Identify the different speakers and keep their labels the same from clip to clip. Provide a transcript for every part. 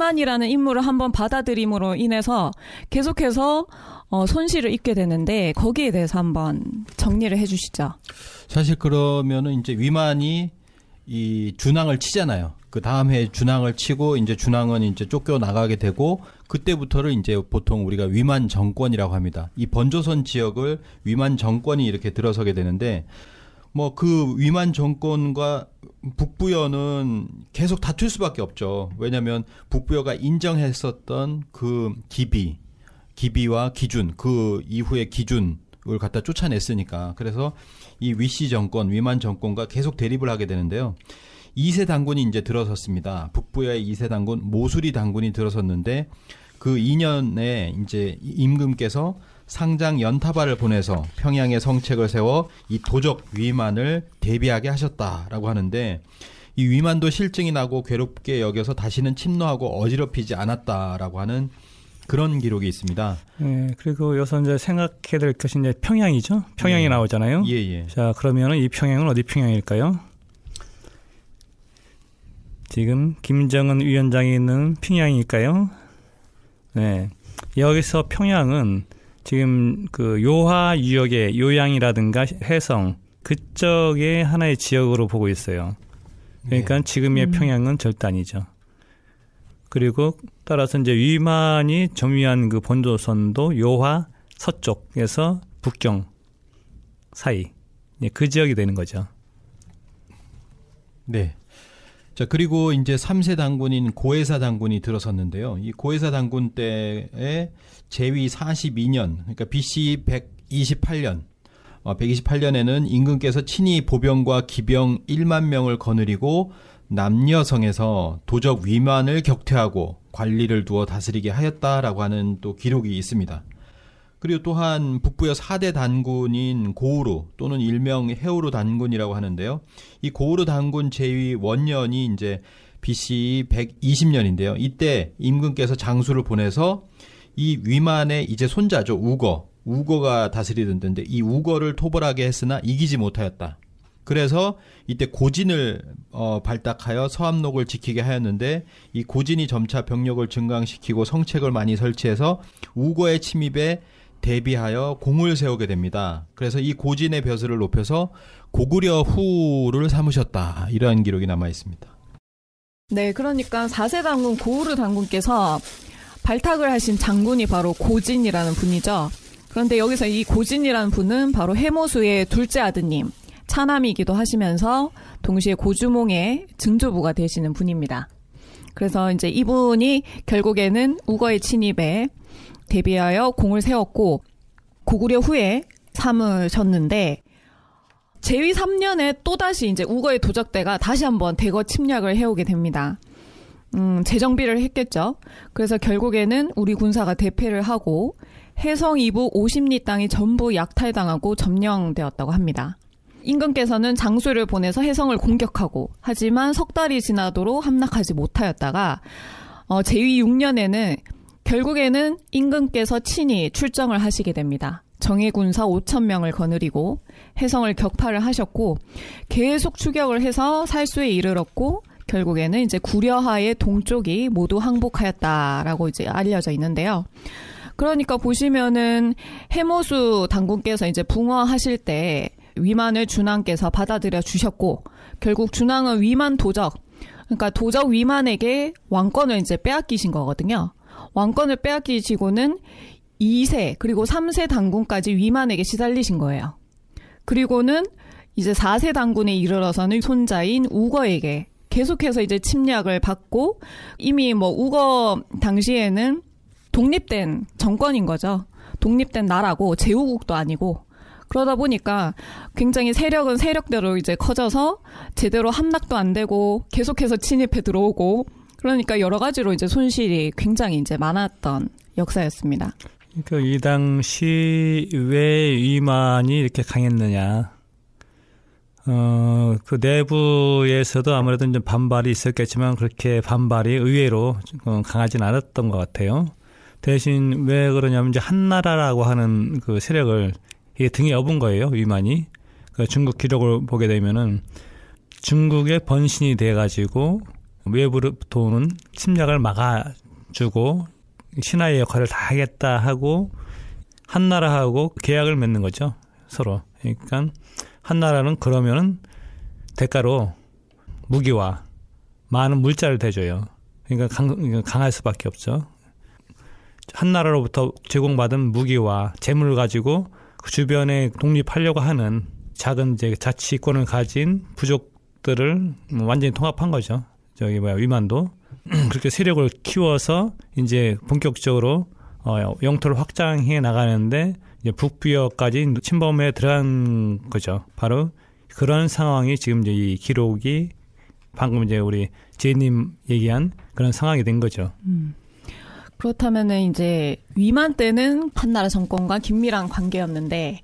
Speaker 1: 기만이라는 임무를 한번 받아들임으로 인해서 계속해서 어, 손실을 입게 되는데 거기에 대해서 한번 정리를 해주시죠.
Speaker 2: 사실 그러면은 이제 위만이 이 준항을 치잖아요. 그 다음 해에 준항을 치고 이제 준항은 이제 쫓겨 나가게 되고 그때부터를 이제 보통 우리가 위만 정권이라고 합니다. 이 번조선 지역을 위만 정권이 이렇게 들어서게 되는데 뭐그 위만 정권과 북부여는 계속 다툴 수밖에 없죠. 왜냐하면 북부여가 인정했었던 그 기비, 기비와 기준, 그 이후의 기준을 갖다 쫓아냈으니까. 그래서 이 위시 정권, 위만 정권과 계속 대립을 하게 되는데요. 2세 당군이 이제 들어섰습니다. 북부여의 2세 당군 모수리 당군이 들어섰는데 그 2년에 이제 임금께서 상장 연타발을 보내서 평양의 성책을 세워 이 도적 위만을 대비하게 하셨다라고 하는데 이 위만도 실증이 나고 괴롭게 여겨서 다시는 침노하고 어지럽히지 않았다라고 하는 그런 기록이 있습니다.
Speaker 3: 예, 그리고 여기서 이제 생각해야 될 것이 이제 평양이죠. 평양이 예. 나오잖아요. 예, 예. 자, 그러면이 평양은 어디 평양일까요? 지금 김정은 위원장이 있는 평양일까요? 네. 여기서 평양은 지금 그 요하 유역의 요양이라든가 해성 그쪽의 하나의 지역으로 보고 있어요. 그러니까 네. 지금의 음. 평양은 절대 아니죠. 그리고 따라서 이제 위만이 점유한 그 본조선도 요하 서쪽에서 북경
Speaker 2: 사이 그 지역이 되는 거죠. 네. 자, 그리고 이제 3세 당군인 고해사 당군이 들어섰는데요. 이 고해사 당군 때에 제위 42년, 그러니까 BC 128년, 어, 128년에는 임금께서 친히 보병과 기병 1만 명을 거느리고 남녀성에서 도적 위만을 격퇴하고 관리를 두어 다스리게 하였다라고 하는 또 기록이 있습니다. 그리고 또한 북부의 4대 단군인 고우루 또는 일명 해우루 단군이라고 하는데요. 이 고우루 단군 제위 원년이 이제 BC 120년인데요. 이때 임금께서 장수를 보내서 이 위만의 이제 손자죠. 우거. 우거가 다스리던 데인데 이 우거를 토벌하게 했으나 이기지 못하였다. 그래서 이때 고진을 어, 발탁하여 서암록을 지키게 하였는데 이 고진이 점차 병력을 증강시키고 성책을 많이 설치해서 우거의 침입에 대비하여 공을 세우게 됩니다. 그래서 이 고진의 벼슬을 높여서 고구려 후를 삼으셨다. 이러한 기록이 남아 있습니다.
Speaker 1: 네, 그러니까 4세 당군 고우르 당군께서 발탁을 하신 장군이 바로 고진이라는 분이죠. 그런데 여기서 이 고진이라는 분은 바로 해모수의 둘째 아드님, 차남이기도 하시면서 동시에 고주몽의 증조부가 되시는 분입니다. 그래서 이제 이분이 결국에는 우거의 침입에 대비하여 공을 세웠고 고구려 후에 삼으셨는데 제위 3년에 또다시 이제 우거의 도적대가 다시 한번 대거 침략을 해오게 됩니다. 음, 재정비를 했겠죠. 그래서 결국에는 우리 군사가 대패를 하고 해성 2부 50리 땅이 전부 약탈당하고 점령되었다고 합니다. 임금께서는 장수를 보내서 해성을 공격하고 하지만 석 달이 지나도록 함락하지 못하였다가 어, 제위 6년에는 결국에는 임금께서 친히 출정을 하시게 됩니다. 정예 군사 5천 명을 거느리고 해성을 격파를 하셨고 계속 추격을 해서 살수에 이르렀고 결국에는 이제 구려하의 동쪽이 모두 항복하였다라고 이제 알려져 있는데요. 그러니까 보시면은 해모수 당군께서 이제 붕어하실 때 위만을 준왕께서 받아들여 주셨고 결국 준왕은 위만 도적 그러니까 도적 위만에게 왕권을 이제 빼앗기신 거거든요. 왕권을 빼앗기시고는 2세 그리고 3세 당군까지 위만에게 시달리신 거예요. 그리고는 이제 4세 당군에 이르러서는 손자인 우거에게 계속해서 이제 침략을 받고 이미 뭐 우거 당시에는 독립된 정권인 거죠. 독립된 나라고 제후국도 아니고 그러다 보니까 굉장히 세력은 세력대로 이제 커져서 제대로 함락도 안 되고 계속해서 침입해 들어오고 그러니까 여러 가지로 이제 손실이 굉장히 이제 많았던 역사였습니다.
Speaker 3: 그러니까 이 당시 왜 위만이 이렇게 강했느냐. 어, 그 내부에서도 아무래도 좀 반발이 있었겠지만 그렇게 반발이 의외로 어, 강하진 않았던 것 같아요. 대신 왜 그러냐면 이제 한나라라고 하는 그 세력을 이게 등에 업은 거예요, 위만이. 그 중국 기록을 보게 되면은 중국의 번신이 돼가지고 외부부터 로 오는 침략을 막아주고 신하의 역할을 다 하겠다 하고 한나라하고 계약을 맺는 거죠. 서로. 그러니까 한나라는 그러면은 대가로 무기와 많은 물자를 대줘요. 그러니까 강, 그러니까 강할 수밖에 없죠. 한나라로부터 제공받은 무기와 재물을 가지고 그 주변에 독립하려고 하는 작은 이제 자치권을 가진 부족들을 완전히 통합한 거죠. 저기 뭐야 위만도 그렇게 세력을 키워서 이제 본격적으로 어, 영토를 확장해 나가는데 이제 북부여까지 침범에 들어간 거죠. 바로 그런 상황이 지금 이제 이 기록이 방금 이제 우리 제이님 얘기한 그런 상황이 된 거죠.
Speaker 1: 음. 그렇다면은 이제 위만 때는 한나라 정권과 긴밀한 관계였는데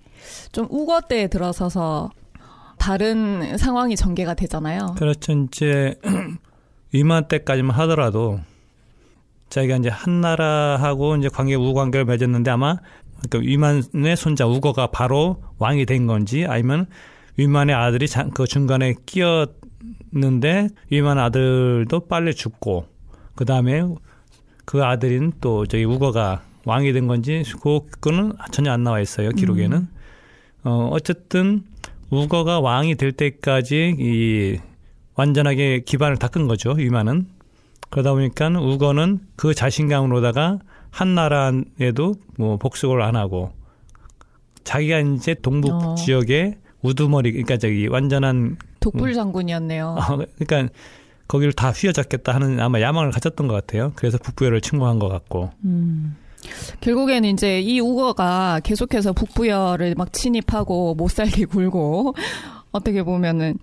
Speaker 1: 좀 우거 때에 들어서서 다른 상황이 전개가 되잖아요.
Speaker 3: 그렇죠. 이제 이맘때까지만 하더라도 자기가 이제 한나라하고 이제 관계 우관계를 맺었는데 아마 그 위만의 손자 우거가 바로 왕이 된 건지 아니면 위만의 아들이 그 중간에 끼었는데 위만 아들도 빨리 죽고 그 다음에 그 아들인 또 저기 우거가 왕이 된 건지 그거는 전혀 안 나와 있어요 기록에는 음. 어 어쨌든 우거가 왕이 될 때까지 이 완전하게 기반을 닦은 거죠. 위만은. 그러다 보니까 우거는 그 자신감으로다가 한 나라에도 뭐 복속을 안 하고 자기가 이제 동북 어. 지역에 우두머리 그러니까 저기 완전한
Speaker 1: 독불 장군이었네요. 어,
Speaker 3: 그러니까 거기를 다 휘어잡겠다 하는 아마 야망을 가졌던 것 같아요. 그래서 북부여를 침공한 것 같고.
Speaker 1: 음. 결국에는 이제 이 우거가 계속해서 북부여를막 침입하고 못 살게 굴고 어떻게 보면은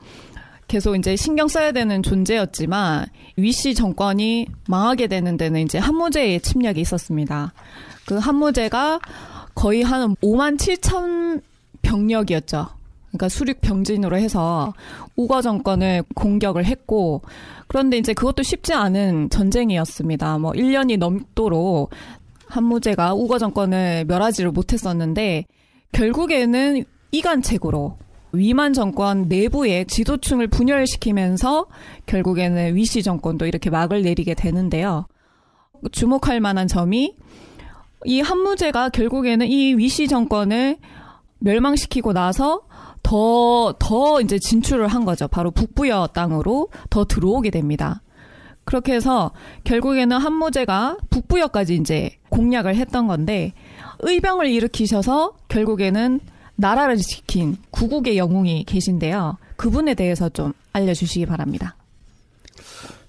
Speaker 1: 계속 이제 신경 써야 되는 존재였지만 위시 정권이 망하게 되는 데는 이제 한무제의 침략이 있었습니다. 그 한무제가 거의 한 5만 7천 병력이었죠. 그러니까 수륙 병진으로 해서 우거 정권을 공격을 했고 그런데 이제 그것도 쉽지 않은 전쟁이었습니다. 뭐 1년이 넘도록 한무제가 우거 정권을 멸하지를 못했었는데 결국에는 이간책으로 위만 정권 내부의 지도층을 분열시키면서 결국에는 위시 정권도 이렇게 막을 내리게 되는데요. 주목할 만한 점이 이 한무제가 결국에는 이 위시 정권을 멸망시키고 나서 더, 더 이제 진출을 한 거죠. 바로 북부여 땅으로 더 들어오게 됩니다. 그렇게 해서 결국에는 한무제가 북부여까지 이제 공략을 했던 건데 의병을 일으키셔서 결국에는 나라를 지킨 구국의 영웅이 계신데요. 그분에 대해서 좀 알려주시기 바랍니다.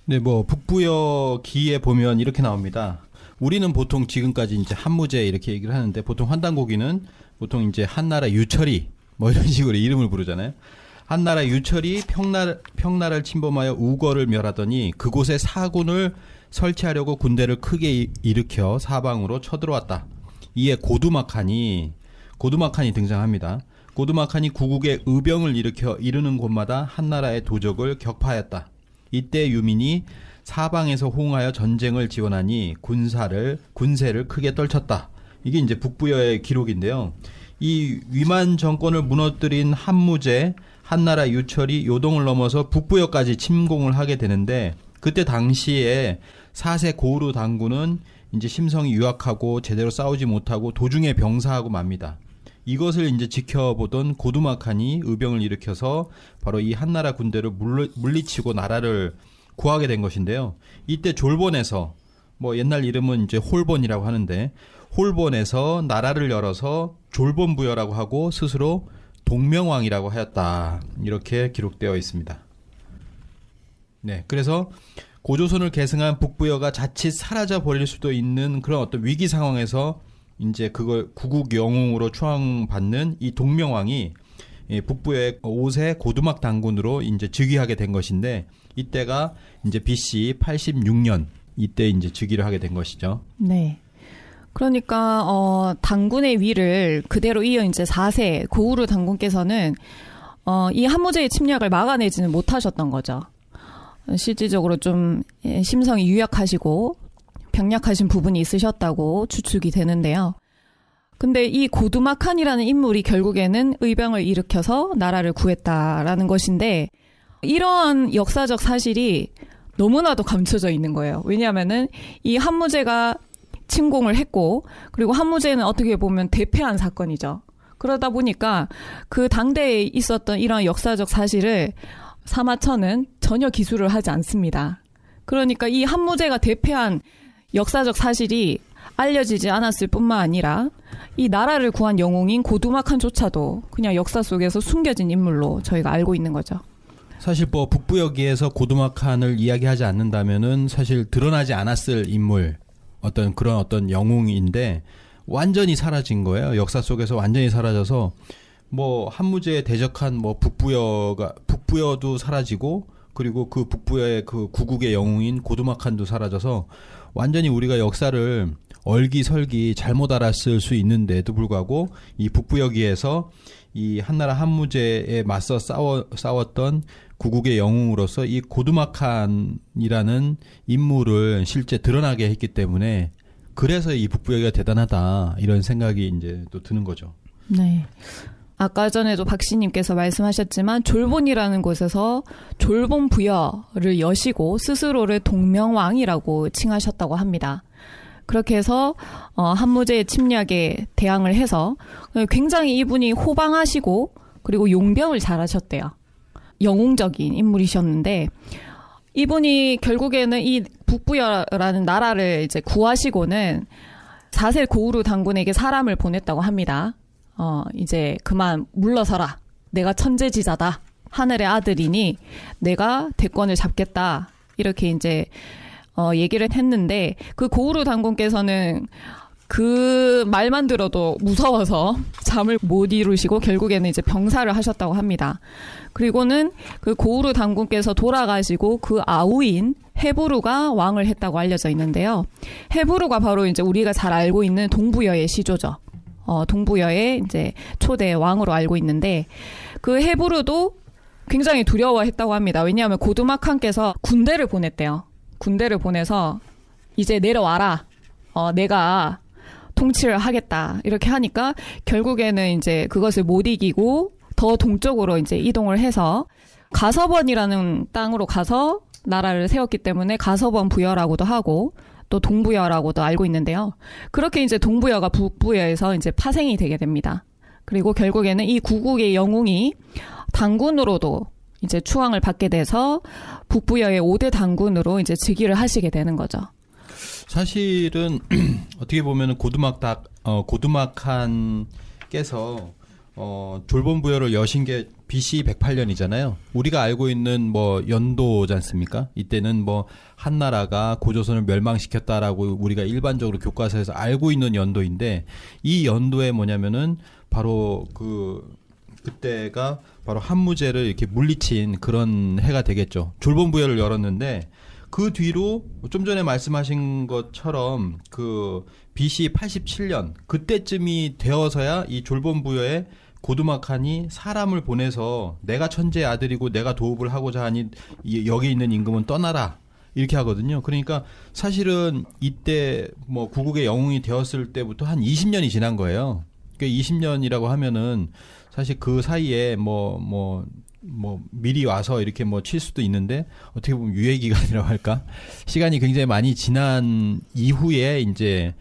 Speaker 2: 네, 뭐 북부여 기에 보면 이렇게 나옵니다. 우리는 보통 지금까지 이제 한무제 이렇게 얘기를 하는데 보통 환단고기는 보통 이제 한나라 유철이 뭐 이런 식으로 이름을 부르잖아요. 한나라 유철이 평나, 평나라를 침범하여 우거를 멸하더니 그곳에 사군을 설치하려고 군대를 크게 일으켜 사방으로 쳐들어왔다. 이에 고두막하니 고두마칸이 등장합니다. 고두마칸이 구국의 의병을 일으켜 이르는 곳마다 한나라의 도적을 격파하였다. 이때 유민이 사방에서 호응하여 전쟁을 지원하니 군사를 군세를 크게 떨쳤다. 이게 이제 북부여의 기록인데요. 이 위만 정권을 무너뜨린 한무제 한나라 유철이 요동을 넘어서 북부여까지 침공을 하게 되는데 그때 당시에 사세 고우루 당군은 이제 심성이 유약하고 제대로 싸우지 못하고 도중에 병사하고 맙니다. 이것을 이제 지켜보던 고두마칸이 의병을 일으켜서 바로 이 한나라 군대를 물리치고 나라를 구하게 된 것인데요. 이때 졸본에서 뭐 옛날 이름은 이제 홀본이라고 하는데 홀본에서 나라를 열어서 졸본 부여라고 하고 스스로 동명왕이라고 하였다. 이렇게 기록되어 있습니다. 네. 그래서 고조선을 계승한 북부여가 자칫 사라져 버릴 수도 있는 그런 어떤 위기 상황에서 이제 그걸 구국 영웅으로 추앙받는 이 동명왕이 북부의 5세 고두막 당군으로 이제 즉위하게 된 것인데 이때가 이제 BC 86년 이때 이제 즉위를 하게 된 것이죠.
Speaker 1: 네. 그러니까 어 당군의 위를 그대로 이어 이제 4세 고우루 당군께서는 어이 한무제의 침략을 막아내지는 못하셨던 거죠. 실질적으로 좀 예, 심성이 유약하시고 병약하신 부분이 있으셨다고 추측이 되는데요. 근데 이 고두마칸이라는 인물이 결국에는 의병을 일으켜서 나라를 구했다라는 것인데 이러한 역사적 사실이 너무나도 감춰져 있는 거예요. 왜냐하면은 이 한무제가 침공을 했고 그리고 한무제는 어떻게 보면 대패한 사건이죠. 그러다 보니까 그 당대에 있었던 이런 역사적 사실을 사마천은 전혀 기술을 하지 않습니다. 그러니까 이 한무제가 대패한 역사적 사실이 알려지지 않았을 뿐만 아니라 이 나라를 구한 영웅인 고두마칸조차도 그냥 역사 속에서 숨겨진 인물로 저희가 알고 있는 거죠.
Speaker 2: 사실 뭐 북부 여기에서 고두마칸을 이야기하지 않는다면은 사실 드러나지 않았을 인물 어떤 그런 어떤 영웅인데 완전히 사라진 거예요. 역사 속에서 완전히 사라져서 뭐 한무제에 대적한 뭐 북부여가 북부여도 사라지고 그리고 그 북부의 여그 구국의 영웅인 고두마칸도 사라져서 완전히 우리가 역사를 얼기설기 잘못 알았을 수 있는데도 불구하고 이 북부 여기에서 이 한나라 한무제에 맞서 싸워 싸웠던 구국의 영웅으로서 이 고두마칸이라는 인물을 실제 드러나게 했기 때문에 그래서 이 북부 여기가 대단하다 이런 생각이 이제 또 드는 거죠.
Speaker 1: 네. 아까 전에도 박씨님께서 말씀하셨지만 졸본이라는 곳에서 졸본 부여를 여시고 스스로를 동명왕이라고 칭하셨다고 합니다. 그렇게 해서 어, 한무제의 침략에 대항을 해서 굉장히 이분이 호방하시고 그리고 용병을 잘하셨대요. 영웅적인 인물이셨는데 이분이 결국에는 이 북부여라는 나라를 이제 구하시고는 사세 고우루 당군에게 사람을 보냈다고 합니다. 어, 이제 그만 물러서라. 내가 천재지자다. 하늘의 아들이니 내가 대권을 잡겠다. 이렇게 이제 어, 얘기를 했는데 그 고우루 당군께서는 그 말만 들어도 무서워서 잠을 못 이루시고 결국에는 이제 병사를 하셨다고 합니다. 그리고는 그 고우루 당군께서 돌아가시고 그 아우인 헤브루가 왕을 했다고 알려져 있는데요. 헤브루가 바로 이제 우리가 잘 알고 있는 동부여의 시조죠. 어, 동부여의 이제 초대 왕으로 알고 있는데 그헤브르도 굉장히 두려워했다고 합니다. 왜냐하면 고두마칸께서 군대를 보냈대요. 군대를 보내서 이제 내려와라. 어, 내가 통치를 하겠다. 이렇게 하니까 결국에는 이제 그것을 못 이기고 더 동쪽으로 이제 이동을 해서 가서번이라는 땅으로 가서 나라를 세웠기 때문에 가서번 부여라고도 하고 또 동부여라고도 알고 있는데요. 그렇게 이제 동부여가 북부여에서 이제 파생이 되게 됩니다. 그리고 결국에는 이 구국의 영웅이 당군으로도 이제 추앙을 받게 돼서 북부여의 5대 당군으로 이제 즉위를 하시게 되는 거죠.
Speaker 2: 사실은 어떻게 보면 고두막 닭, 어, 고두막한께서 어, 졸본부여를 여신계 BC 108년이잖아요. 우리가 알고 있는 뭐 연도지 않습니까? 이때는 뭐 한나라가 고조선을 멸망시켰다라고 우리가 일반적으로 교과서에서 알고 있는 연도인데 이 연도에 뭐냐면은 바로 그 그때가 바로 한무제를 이렇게 물리친 그런 해가 되겠죠. 졸본부여를 열었는데 그 뒤로 좀 전에 말씀하신 것처럼 그 BC 87년 그때쯤이 되어서야 이 졸본부여의 고두마칸이 사람을 보내서 내가 천재 아들이고 내가 도읍을 하고자 하니 여기 있는 임금은 떠나라. 이렇게 하거든요. 그러니까 사실은 이때 뭐 구국의 영웅이 되었을 때부터 한 20년이 지난 거예요. 그러니까 20년이라고 하면은 사실 그 사이에 뭐, 뭐, 뭐, 미리 와서 이렇게 뭐 칠 수도 있는데 어떻게 보면 유예기간이라고 할까? 시간이 굉장히 많이 지난 이후에 이제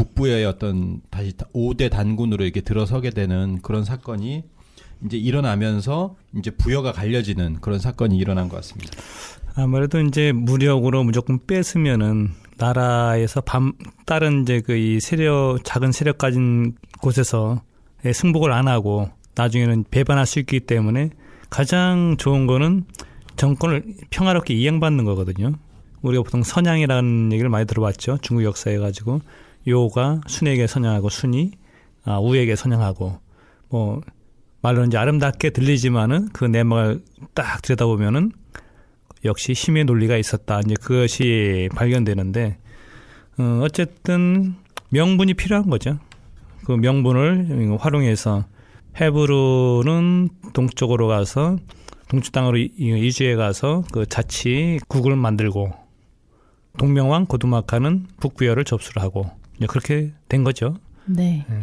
Speaker 2: 북부의 어떤 다시 5대 단군으로 이렇게 들어서게 되는 그런 사건이 이제 일어나면서 이제 부여가 갈려지는 그런 사건이 일어난 것 같습니다.
Speaker 3: 아무래도 이제 무력으로 무조건 뺏으면은 나라에서 밤 다른 이제 그 이 세력 작은 세력 가진 곳에서 승복을 안 하고 나중에는 배반할 수 있기 때문에 가장 좋은 거는 정권을 평화롭게 이행받는 거거든요. 우리가 보통 선양이라는 얘기를 많이 들어봤죠. 중국 역사에 가지고 요가 순에게 선양하고 순이 아, 우에게 선양하고 뭐 말로는 이제 아름답게 들리지만은 그 내막을 딱 들여다보면은 역시 힘의 논리가 있었다. 이제 그것이 발견되는데 어, 어쨌든 명분이 필요한 거죠. 그 명분을 활용해서 헤브루는 동쪽으로 가서 동쪽 땅으로 이주해 가서 그 자치 국을 만들고 동명왕 고두마카는 북부여를 접수를 하고 네, 그렇게 된 거죠.
Speaker 1: 네. 네.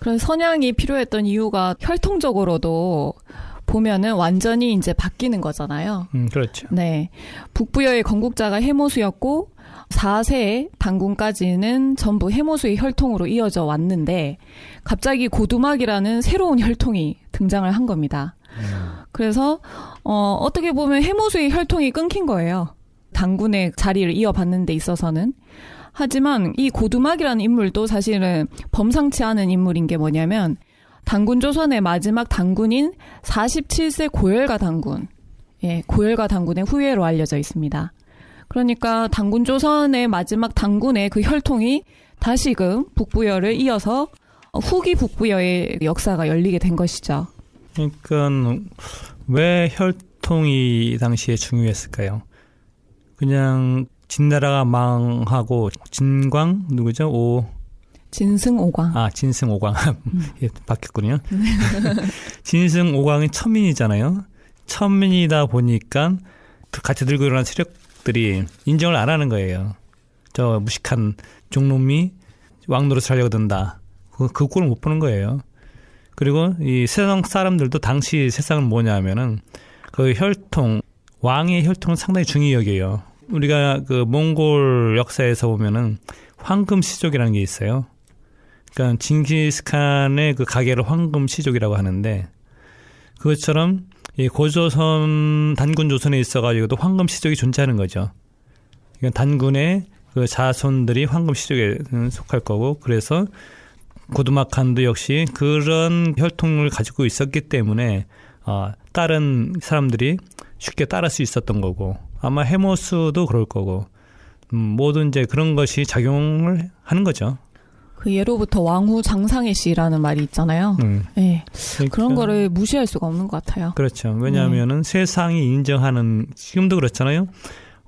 Speaker 1: 그런 선양이 필요했던 이유가 혈통적으로도 보면은 완전히 이제 바뀌는 거잖아요. 음, 그렇죠. 네. 북부여의 건국자가 해모수였고 4세 당군까지는 전부 해모수의 혈통으로 이어져 왔는데 갑자기 고두막이라는 새로운 혈통이 등장을 한 겁니다. 음. 그래서 어, 어떻게 보면 해모수의 혈통이 끊긴 거예요. 당군의 자리를 이어받는 데 있어서는 하지만 이 고두막이라는 인물도 사실은 범상치 않은 인물인 게 뭐냐면 당군 조선의 마지막 당군인 47세 고열가 당군. 예, 고열가 당군의 후예로 알려져 있습니다. 그러니까 당군 조선의 마지막 당군의 그 혈통이 다시금 그 북부여를 이어서 후기 북부여의 역사가 열리게 된 것이죠.
Speaker 3: 그러니까 왜 혈통이 당시에 중요했을까요? 그냥 진나라가 망하고 진광 누구죠? 오
Speaker 1: 진승 오광.
Speaker 3: 아, 진승 오광. 음. 예, 바뀌었군요. 진승 오광이 천민이잖아요. 천민이다 보니까 그 같이 들고 일어난 세력들이 인정을 안 하는 거예요. 저 무식한 종놈이 왕노릇을 하려고 든다. 그, 그 꼴을 못 보는 거예요. 그리고 이 세상 사람들도 당시 세상은 뭐냐 하면은 그 혈통, 왕의 혈통은 상당히 중히 여겨요. 우리가 그 몽골 역사에서 보면은 황금 시족이라는 게 있어요. 그러니까 징기스칸의 그 가게를 황금 시족이라고 하는데 그것처럼 이 고조선 단군 조선에 있어가지고도 황금 시족이 존재하는 거죠. 그러 그러니까 단군의 그 자손들이 황금 시족에 속할 거고 그래서 고두마칸도 역시 그런 혈통을 가지고 있었기 때문에 어, 다른 사람들이 쉽게 따를 수 있었던 거고 아마 해머스도 그럴 거고 음, 모든 이제 그런 것이 작용을 하는 거죠.
Speaker 1: 그 예로부터 왕후 장상의 씨라는 말이 있잖아요. 음. 네. 그러니까, 그런 거를 무시할 수가 없는 것 같아요.
Speaker 3: 그렇죠. 왜냐하면은 네. 세상이 인정하는 지금도 그렇잖아요.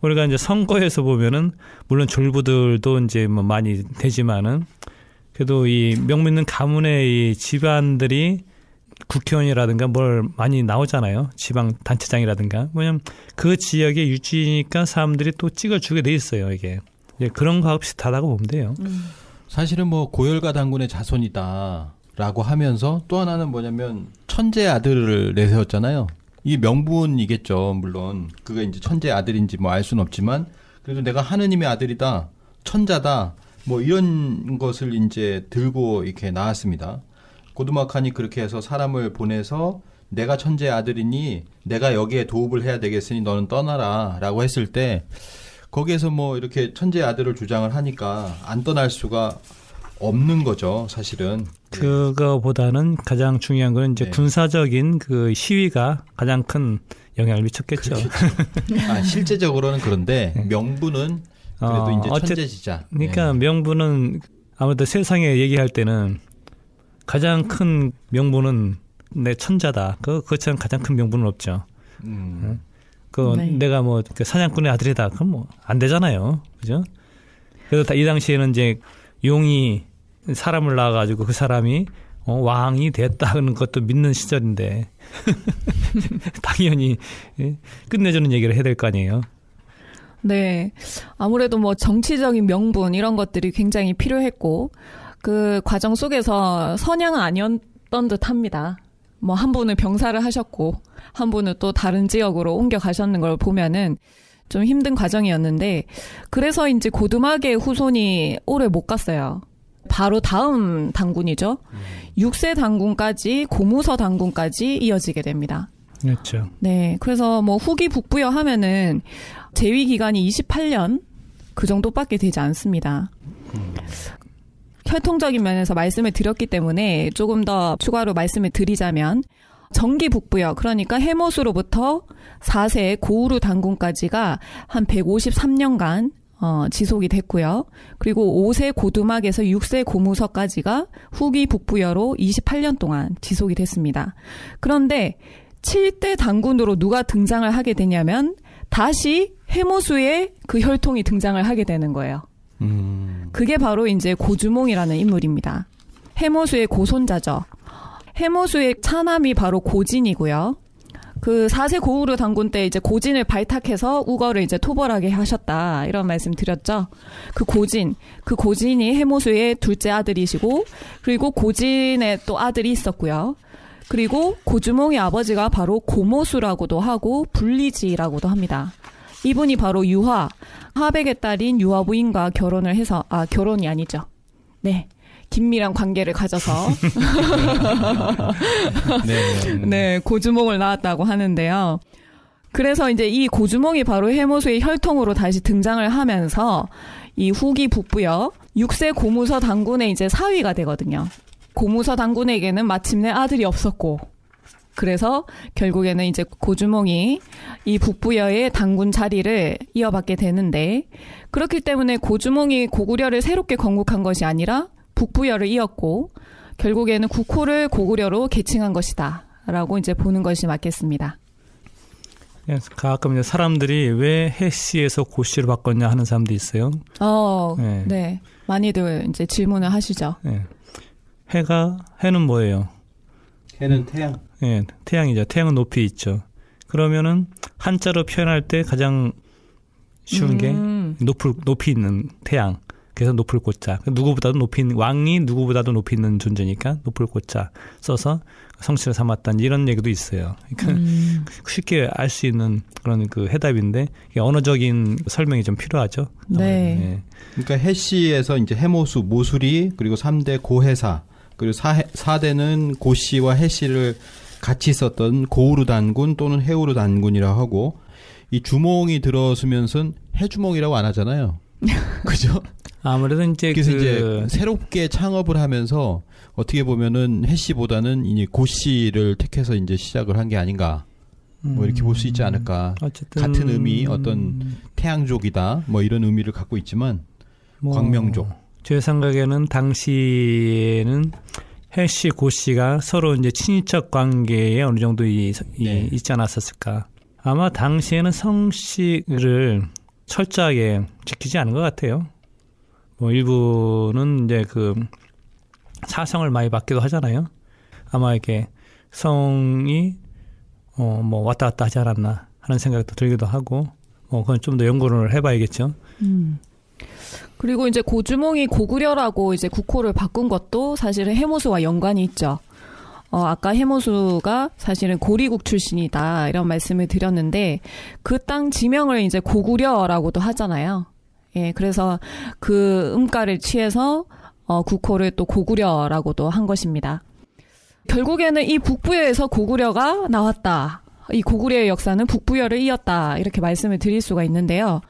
Speaker 3: 우리가 이제 선거에서 보면은 물론 졸부들도 이제 뭐 많이 되지만은 그래도 이 명믿는 가문의 이 집안들이 국회의원이라든가 뭘 많이 나오잖아요. 지방 단체장이라든가. 뭐냐면 그 지역의 유치니까
Speaker 2: 사람들이 또 찍어주게 돼 있어요. 이게 예, 그런 거하고 비슷하다고 보면 돼요. 음. 사실은 뭐 고열가 당군의 자손이다라고 하면서 또 하나는 뭐냐면 천재 아들을 내세웠잖아요. 이게 명분이겠죠. 물론 그게 이제 천재 아들인지 뭐 알 수는 없지만 그래도 내가 하느님의 아들이다, 천자다. 뭐 이런 것을 이제 들고 이렇게 나왔습니다. 고드마칸이 그렇게 해서 사람을 보내서 내가 천재의 아들이니 내가 여기에 도움을 해야 되겠으니 너는 떠나라 라고 했을 때 거기에서 뭐 이렇게 천재의 아들을 주장을 하니까 안 떠날 수가 없는 거죠, 사실은.
Speaker 3: 예. 그거보다는 가장 중요한 건 이제 네. 군사적인 그 시위가 가장 큰 영향을 미쳤겠죠.
Speaker 2: 아, 실제적으로는 그런데 네. 명분은 그래도 어, 이제 천재지자. 그러니까
Speaker 3: 네. 명분은 아무래도 세상에 얘기할 때는 가장 큰 명분은 내 천자다. 그 그처럼 가장 큰 명분은 없죠. 음. 그 네. 내가 뭐 사냥꾼의 아들이다. 그럼 뭐 안 되잖아요. 그죠? 그래서 이 당시에는 이제 용이 사람을 낳아가지고 그 사람이 어, 왕이 됐다는 것도 믿는 시절인데 당연히 예? 끝내주는 얘기를 해야 될 거 아니에요.
Speaker 1: 네. 아무래도 뭐 정치적인 명분 이런 것들이 굉장히 필요했고 그 과정 속에서 선양은 아니었던 듯합니다. 뭐 한 분은 병사를 하셨고 한 분은 또 다른 지역으로 옮겨 가셨는 걸 보면은 좀 힘든 과정이었는데 그래서인지 고두막의 후손이 오래 못 갔어요. 바로 다음 당군이죠. 음. 6세 당군까지 고무서 당군까지 이어지게 됩니다. 그렇죠. 네. 그래서 뭐 후기 북부여 하면은 재위 기간이 28년 그 정도밖에 되지 않습니다. 음. 혈통적인 면에서 말씀을 드렸기 때문에 조금 더 추가로 말씀을 드리자면 정기 북부역 그러니까 해모수로부터 4세 고우루 단군까지가 한 153년간 어, 지속이 됐고요. 그리고 5세 고두막에서 6세 고무서까지가 후기 북부여로 28년 동안 지속이 됐습니다. 그런데 7대 단군으로 누가 등장을 하게 되냐면 다시 해모수의 그 혈통이 등장을 하게 되는 거예요. 음. 그게 바로 이제 고주몽이라는 인물입니다. 해모수의 고손자죠. 해모수의 차남이 바로 고진이고요. 그 4세 고우르 당군 때 이제 고진을 발탁해서 우거를 이제 토벌하게 하셨다. 이런 말씀 드렸죠. 그 고진, 그 고진이 해모수의 둘째 아들이시고, 그리고 고진의 또 아들이 있었고요. 그리고 고주몽의 아버지가 바로 고모수라고도 하고, 분리지라고도 합니다. 이분이 바로 유화 하백의 딸인 유화 부인과 결혼을 해서 아 결혼이 아니죠. 네. 긴밀한 관계를 가져서 네. 네, 네. 네 고주몽을 낳았다고 하는데요. 그래서 이제 이 고주몽이 바로 해모수의 혈통으로 다시 등장을 하면서 이 후기 북부여육세 고무서 당군의 이제 사위가 되거든요. 고무서 당군에게는 마침내 아들이 없었고 그래서 결국에는 이제 고주몽이 이 북부여의 당군 자리를 이어받게 되는데 그렇기 때문에 고주몽이 고구려를 새롭게 건국한 것이 아니라 북부여를 이었고 결국에는 국호를 고구려로 계칭한 것이다. 라고 이제 보는 것이 맞겠습니다.
Speaker 3: 예, 가끔 이제 사람들이 왜 해씨에서 고씨로 바꿨냐 하는 사람도 있어요.
Speaker 1: 어, 네. 네. 많이들 이제 질문을 하시죠.
Speaker 3: 네. 해가 해는 뭐예요? 해는 태양. 예, 태양이죠. 태양은 높이 있죠. 그러면은 한자로 표현할 때 가장
Speaker 1: 쉬운 음.
Speaker 3: 게 높을 높이 있는 태양. 그래서 높을 꽃자. 누구보다도 높이 있는 왕이 누구보다도 높이 있는 존재니까 높을 꽃자 써서 성취를 삼았다 는 이런 얘기도 있어요. 그러니까 음. 쉽게 알 수 있는 그런 그 해답인데 언어적인
Speaker 2: 설명이 좀 필요하죠. 네. 네. 그러니까 해시에서 이제 해모수, 모수리 그리고 3대 고해사 그리고 사 4대는 고씨와 해씨를 같이 있었던 고우르 단군 또는 해우르 단군이라 하고 이 주몽이 들어서면서 해주몽이라고 안 하잖아요. 그죠? 아무래도 이제 그래서 그... 이제 새롭게 창업을 하면서 어떻게 보면은 해씨보다는 이제 고씨를 택해서 이제 시작을 한 게 아닌가. 뭐 이렇게 볼 수 있지 않을까. 어쨌든... 같은 의미 어떤 태양족이다 뭐 이런 의미를 갖고 있지만 뭐... 광명족. 제 생각에는
Speaker 3: 당시에는 해씨 고 씨가 서로 이제 친인척 관계에 어느 정도 이, 이 네. 있지 않았었을까. 아마 당시에는 성씨를 철저하게 지키지 않은 것 같아요. 뭐 일부는 이제 그 사성을 많이 받기도 하잖아요. 아마 이렇게 성이 어뭐 왔다 갔다 하지 않았나 하는 생각도 들기도 하고 뭐 그건 좀 더 연구를 해봐야겠죠. 음.
Speaker 1: 그리고 이제 고주몽이 고구려라고 이제 국호를 바꾼 것도 사실은 해모수와 연관이 있죠. 어, 아까 해모수가 사실은 고리국 출신이다 이런 말씀을 드렸는데 그 땅 지명을 이제 고구려라고도 하잖아요. 예, 그래서 그 음가를 취해서 어, 국호를 또 고구려라고도 한 것입니다. 결국에는 이북부에서 고구려가 나왔다. 이 고구려의 역사는 북부여를 이었다. 이렇게 말씀을 드릴 수가 있는데요.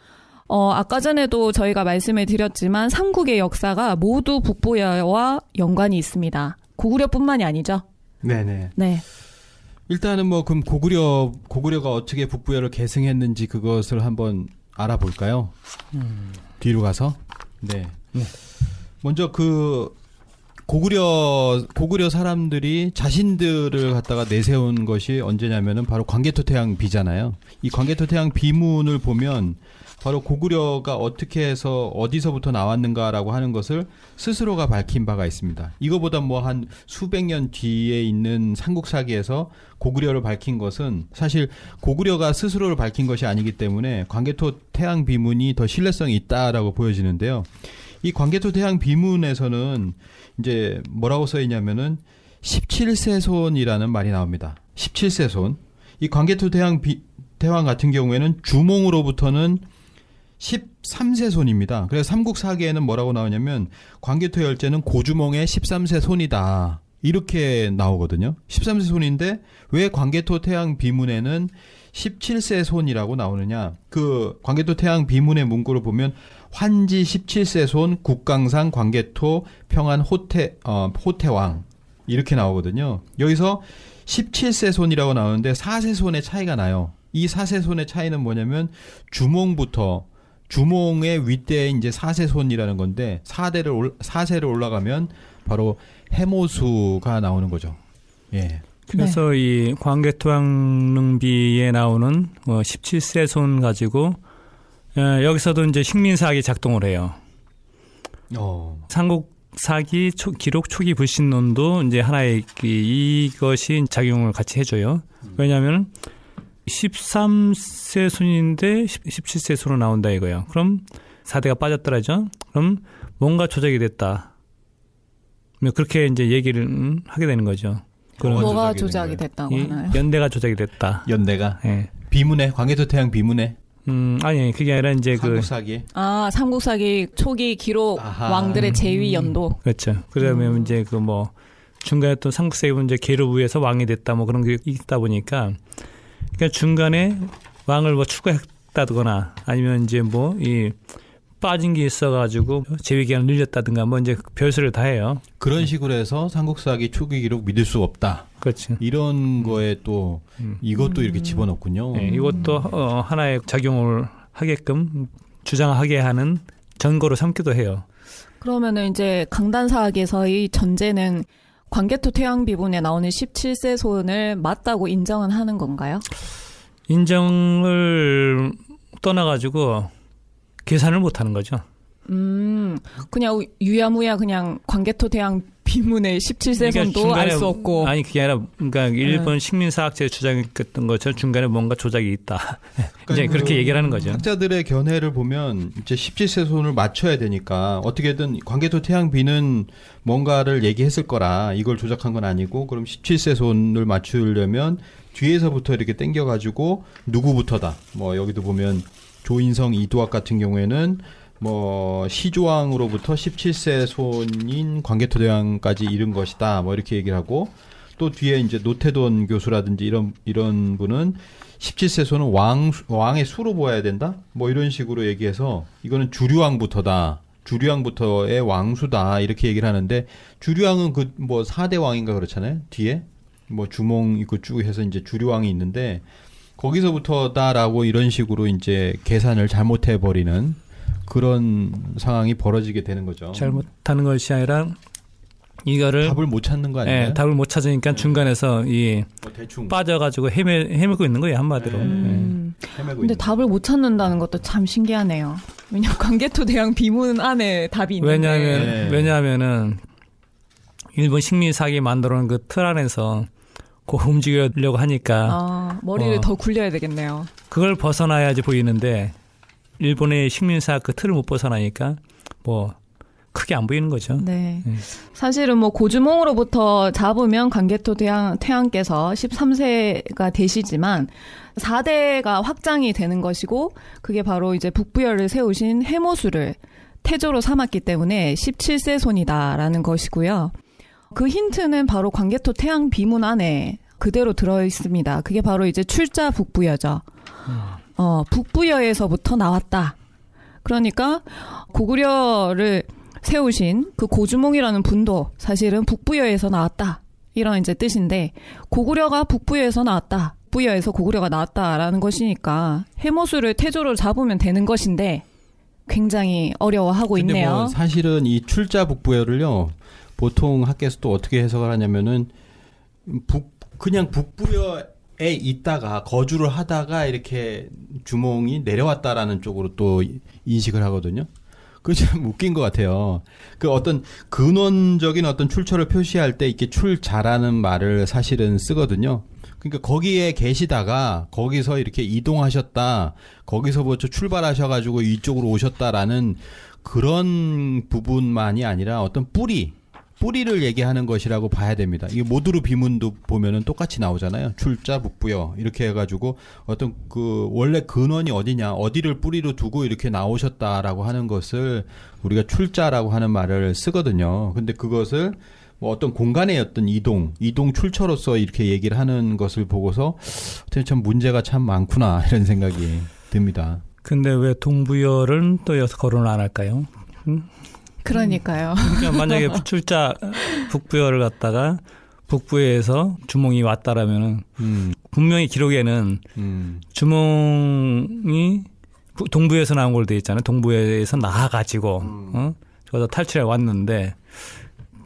Speaker 1: 어, 아까 전에도 저희가 말씀을 드렸지만 삼국의 역사가 모두 북부여와 연관이 있습니다. 고구려뿐만이 아니죠. 네네. 네.
Speaker 2: 일단은 뭐 그럼 고구려 고구려가 어떻게 북부여를 계승했는지 그것을 한번 알아볼까요? 음. 뒤로 가서 네. 네. 먼저 그 고구려 고구려 사람들이 자신들을 갖다가 내세운 것이 언제냐면은 바로 광개토 태양 비잖아요. 이 광개토 태양 비문을 보면 바로 고구려가 어떻게 해서 어디서부터 나왔는가라고 하는 것을 스스로가 밝힌 바가 있습니다. 이거보다 뭐 한 수백 년 뒤에 있는 삼국사기에서 고구려를 밝힌 것은 사실 고구려가 스스로를 밝힌 것이 아니기 때문에 광개토 태양 비문이 더 신뢰성이 있다라고 보여지는데요. 이 광개토 태양 비문에서는 이제 뭐라고 써 있냐면은 17세손이라는 말이 나옵니다. 17세손. 이 광개토 태양 비, 태왕 같은 경우에는 주몽으로부터는 13세 손입니다. 그래서 삼국사기에는 뭐라고 나오냐면 광개토 열제는 고주몽의 13세 손이다. 이렇게 나오거든요. 13세 손인데 왜 광개토 태양 비문에는 17세 손이라고 나오느냐? 그 광개토 태양 비문의 문구를 보면 환지 17세 손 국강상 광개토 평안 호태 어, 호태왕 이렇게 나오거든요. 여기서 17세 손이라고 나오는데 4세 손의 차이가 나요. 이 4세 손의 차이는 뭐냐면 주몽부터 주몽의 윗대에 이제 사세손이라는 건데 사대를 사세를 올라가면 바로 해모수가 나오는 거죠. 예. 그래서 네. 이
Speaker 3: 광개토왕릉비에 나오는 어 17세손 가지고 어, 여기서도 이제 식민사학이 작동을 해요. 어. 삼국사기 초, 기록 초기 불신론도 이제 하나의 이, 그 이것이 작용을 같이 해줘요. 왜냐하면 13세 순인데 17세 수로 나온다 이거예요. 그럼 4대가 빠졌더라죠. 그럼 뭔가 조작이 됐다. 뭐 그렇게 이제 얘기를 하게 되는 거죠. 뭐가 조작이, 조작이 됐다고 하나요? 연대가 조작이 됐다. 연대가. 예. 네. 비문에 광해도 태양 비문에. 음 아니 그게 아니라 이제 삼국사기. 그
Speaker 1: 아, 삼국사기 초기 기록 아하. 왕들의 재위 음, 연도. 음,
Speaker 3: 그렇죠. 그러면 음. 이제 그 뭐 중간에 또 삼국사기 문제 계류부에서 왕이 됐다 뭐 그런 게 있다 보니까 그러니까 중간에 왕을 뭐 추가했다거나 아니면 이제 뭐 이 빠진 게 있어가지고 재위 기간을 늘렸다든가 뭐 이제 별수를 다
Speaker 2: 해요. 그런 식으로 해서 삼국사기 초기 기록 믿을 수 없다. 그렇죠. 이런 거에 또 음. 이것도 이렇게 집어넣군요. 네, 이것도 어, 하나의 작용을 하게끔
Speaker 3: 주장하게 하는 전거로 삼기도 해요.
Speaker 1: 그러면은 이제 강단사학에서이 전제는 광개토 태양 비분에 나오는 17세 소원을 맞다고 인정은 하는 건가요?
Speaker 3: 인정을 떠나가지고 계산을 못 하는 거죠.
Speaker 1: 음, 그냥 유야무야 그냥 광개토 대왕 비문의 17세 선도 그러니까 알수
Speaker 3: 없고. 아니 그게 아니라 그러니까 일본 네. 식민사학자의 주장했던 것처럼 중간에 뭔가 조작이 있다. 그러니까 이제 그렇게 그 얘기를 하는 거죠.
Speaker 2: 학자들의 견해를 보면 이제 17세 손을 맞춰야 되니까 어떻게든 광개토 태양비는 뭔가를 얘기했을 거라 이걸 조작한 건 아니고 그럼 17세 손을 맞추려면 뒤에서부터 이렇게 땡겨가지고 누구부터다. 뭐 여기도 보면 조인성 이두학 같은 경우에는 뭐 시조왕으로부터 17세 손인 광개토대왕까지 이른 것이다. 뭐 이렇게 얘기를 하고 또 뒤에 이제 노태돈 교수라든지 이런 이런 분은 17세 손은 왕 왕의 수로 보아야 된다. 뭐 이런 식으로 얘기해서 이거는 주류왕부터다. 주류왕부터의 왕수다 이렇게 얘기를 하는데 주류왕은 그 뭐 4대 왕인가 그렇잖아요. 뒤에 뭐 주몽 있고 쭉 해서 이제 주류왕이 있는데 거기서부터다라고 이런 식으로 이제 계산을 잘못해 버리는 그런 상황이 벌어지게 되는 거죠.
Speaker 3: 잘못하는 것이 아니라 이거를 답을 못 찾는 거 예, 아니에요? 예, 답을 못 찾으니까 네. 중간에서 이 뭐 대충. 빠져가지고 헤매 헤매고 있는 거예요 한마디로. 네. 음.
Speaker 1: 예. 헤 근데 답을 못 찾는다는 것도 참 신기하네요. 왜냐 관계토 대항 비문 안에 답이 있는데. 왜냐하면 네.
Speaker 3: 왜냐하면은 일본 식민사기 만들어놓은 그 틀 안에서 그 움직이려고 하니까 아,
Speaker 1: 머리를 어, 더 굴려야 되겠네요.
Speaker 3: 그걸 벗어나야지 보이는데 일본의 식민사 그 틀을 못 벗어나니까 뭐 크게 안 보이는 거죠. 네. 네.
Speaker 1: 사실은 뭐 고주몽으로부터 잡으면 강개토 태양, 태양께서 13세가 되시지만 4대가 확장이 되는 것이고 그게 바로 이제 북부열을 세우신 해모수를 태조로 삼았기 때문에 17세 손이다라는 것이고요. 그 힌트는 바로 광개토 태양 비문 안에 그대로 들어 있습니다. 그게 바로 이제 출자 북부여죠. 음. 어, 북부여에서부터 나왔다. 그러니까 고구려를 세우신 그 고주몽이라는 분도 사실은 북부여에서 나왔다. 이런 이제 뜻인데 고구려가 북부여에서 나왔다. 북부여에서 고구려가 나왔다라는 것이니까 해모수를 태조로 잡으면 되는 것인데 굉장히 어려워하고 있네요. 뭐
Speaker 2: 사실은 이 출자 북부여를요. 보통 학계에서 또 어떻게 해석을 하냐면은 북 그냥 북부여 에 있다가 거주를 하다가 이렇게 주몽이 내려왔다라는 쪽으로 또 인식을 하거든요. 그게 참 웃긴 것 같아요. 그 어떤 근원적인 어떤 출처를 표시할 때 이렇게 출자라는 말을 사실은 쓰거든요. 그러니까 거기에 계시다가 거기서 이렇게 이동하셨다. 거기서부터 출발하셔가지고 이쪽으로 오셨다라는 그런 부분만이 아니라 어떤 뿌리, 뿌리를 얘기하는 것이라고 봐야 됩니다. 이모두루 비문도 보면은 똑같이 나오잖아요. 출자 북부여 이렇게 해가지고 어떤 그 원래 근원이 어디냐 어디를 뿌리로 두고 이렇게 나오셨다라고 하는 것을 우리가 출자라고 하는 말을 쓰거든요. 근데 그것을 뭐 어떤 공간의 어떤 이동, 이동 출처로서 이렇게 얘기를 하는 것을 보고서 참 문제가 참 많구나 이런 생각이 듭니다. 근데 왜 동부열은 또 여기서 거론을 안 할까요? 음?
Speaker 1: 그러니까요. 음. 그러니까 만약에 출자
Speaker 3: 북부여를 갔다가 북부에서 주몽이 왔다라면은 음. 분명히 기록에는 음. 주몽이 동부에서 나온 걸로 돼 있잖아요. 동부에서 나와가지고 음. 어? 저거 탈출해 왔는데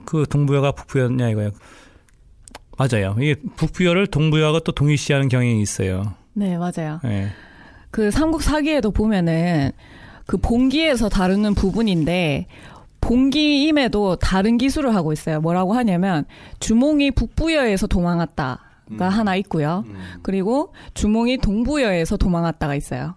Speaker 3: 그 동부여가 북부여냐 이거예요. 맞아요. 이게 북부여를 동부여하고 또 동일시하는 경향이 있어요.
Speaker 1: 네, 맞아요. 네. 그 삼국 사기에도 보면은 그 봉기에서 다루는 부분인데 봉기임에도 다른 기술을 하고 있어요. 뭐라고 하냐면 주몽이 북부여에서 도망갔다가 음. 하나 있고요. 음. 그리고 주몽이 동부여에서 도망갔다가 있어요.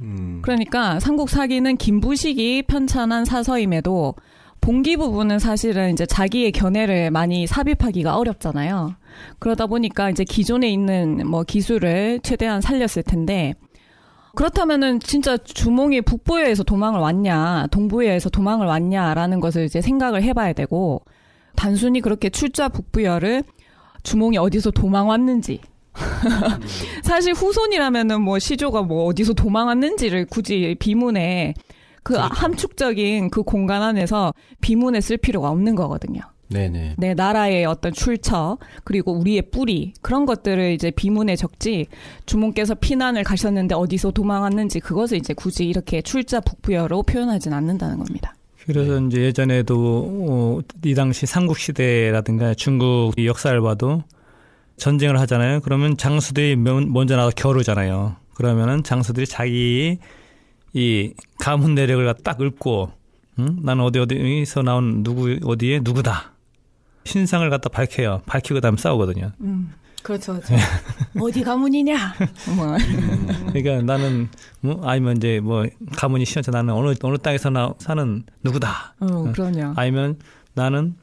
Speaker 1: 음. 그러니까 삼국 사기는 김부식이 편찬한 사서임에도 봉기 부분은 사실은 이제 자기의 견해를 많이 삽입하기가 어렵잖아요. 그러다 보니까 이제 기존에 있는 뭐 기술을 최대한 살렸을 텐데 그렇다면은 진짜 주몽이 북부에서 도망을 왔냐, 동부에서 도망을 왔냐라는 것을 이제 생각을 해봐야 되고 단순히 그렇게 출자 북부열을 주몽이 어디서 도망 왔는지 사실 후손이라면은 뭐 시조가 뭐 어디서 도망왔는지를 굳이 비문에 그그러니 그렇죠. 함축적인 그 공간 안에서 비문에 쓸 필요가 없는 거거든요. 네네. 네, 나라의 어떤 출처, 그리고 우리의 뿌리, 그런 것들을 이제 비문에 적지, 주몽께서 피난을 가셨는데 어디서 도망왔는지, 그것을 이제 굳이 이렇게 출자 북부여로 표현하진 않는다는 겁니다.
Speaker 3: 그래서 네. 이제 예전에도 어, 이 당시 삼국시대라든가 중국 역사를 봐도 전쟁을 하잖아요. 그러면 장수들이 먼저 나서 와 겨루잖아요. 그러면은 장수들이 자기 이 가문 내력을 딱 읊고 응? 나는 어디 어디서 나온 누구 어디에 누구다. 신상을 갖다 밝혀요. 밝히고 다음 싸우거든요.
Speaker 1: 음. 그렇죠. 그렇죠. 네. 어디 가문이냐? 뭐. 음.
Speaker 3: 그러니까 나는 뭐, 아니면 이제 뭐 가문이 싫어서 나는 어느 어느 땅에서 나 사는 누구다.
Speaker 1: 어, 어. 그러냐.
Speaker 3: 아니면 나는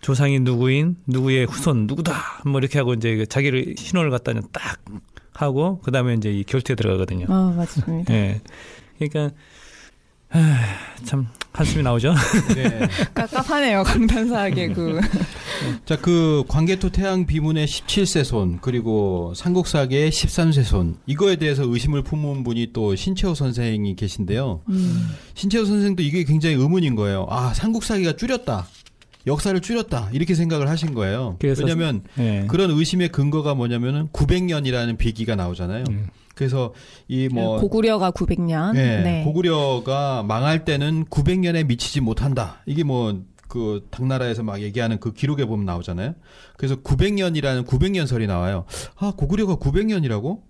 Speaker 3: 조상이 누구인 누구의 후손 누구다. 뭐 이렇게 하고 이제 그 자기를 신호을 갖다 딱 하고 그다음에 이제 이 결투에 들어가거든요. 아, 어, 맞습니다. 예. 네. 그러니까
Speaker 2: 참 한숨이 나오죠. 네.
Speaker 1: 깝하네요 강탄사하게 음. 그.
Speaker 2: 자그 광개토 태양 비문의 17세 손 그리고 삼국사계 13세 손 이거에 대해서 의심을 품은 분이 또 신채호 선생이 계신데요. 음. 신채호 선생도 이게 굉장히 의문인 거예요. 아 삼국사계가 줄였다. 역사를 줄였다 이렇게 생각을 하신 거예요. 왜냐하면 네. 그런 의심의 근거가 뭐냐면은 900년이라는 비기가 나오잖아요. 음. 그래서 이뭐 그
Speaker 1: 고구려가 900년, 네, 예, 네.
Speaker 2: 고구려가 망할 때는 900년에 미치지 못한다. 이게 뭐 그 당나라에서 막 얘기하는 그 기록에 보면 나오잖아요. 그래서 900년이라는 900년설이 나와요. 아 고구려가 900년이라고?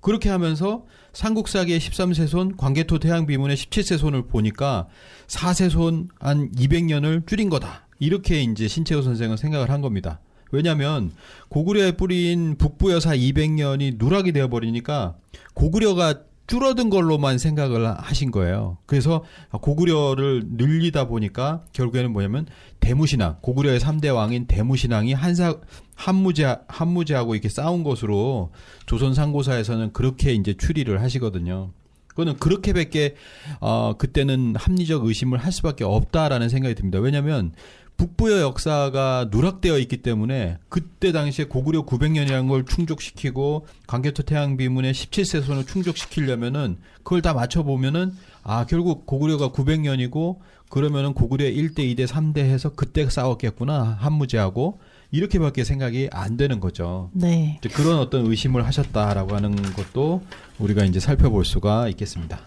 Speaker 2: 그렇게 하면서 삼국사기의 13세손, 광개토 태양비문의 17세손을 보니까 4세손 한 200년을 줄인 거다. 이렇게 이제 신채호 선생은 생각을 한 겁니다. 왜냐하면 고구려의 뿌리인 북부 여사 200년이 누락이 되어버리니까 고구려가 줄어든 걸로만 생각을 하신 거예요. 그래서 고구려를 늘리다 보니까 결국에는 뭐냐면 대무신앙, 고구려의 3대 왕인 대무신앙이 한사 한무제 한무제하고 이렇게 싸운 것으로 조선 상고사에서는 그렇게 이제 추리를 하시거든요. 그거는 그렇게밖에 어 그때는 합리적 의심을 할 수밖에 없다라는 생각이 듭니다. 왜냐하면 북부의 역사가 누락되어 있기 때문에 그때 당시에 고구려 900년이라는 걸 충족시키고 광개토 태양비문의 17세 선을 충족시키려면은 그걸 다 맞춰보면은 아 결국 고구려가 900년이고 그러면은 고구려 1대 2대 3대 해서 그때 싸웠겠구나 한무제하고 이렇게밖에 생각이 안 되는 거죠. 네. 그런 어떤 의심을 하셨다라고 하는 것도 우리가 이제 살펴볼 수가 있겠습니다.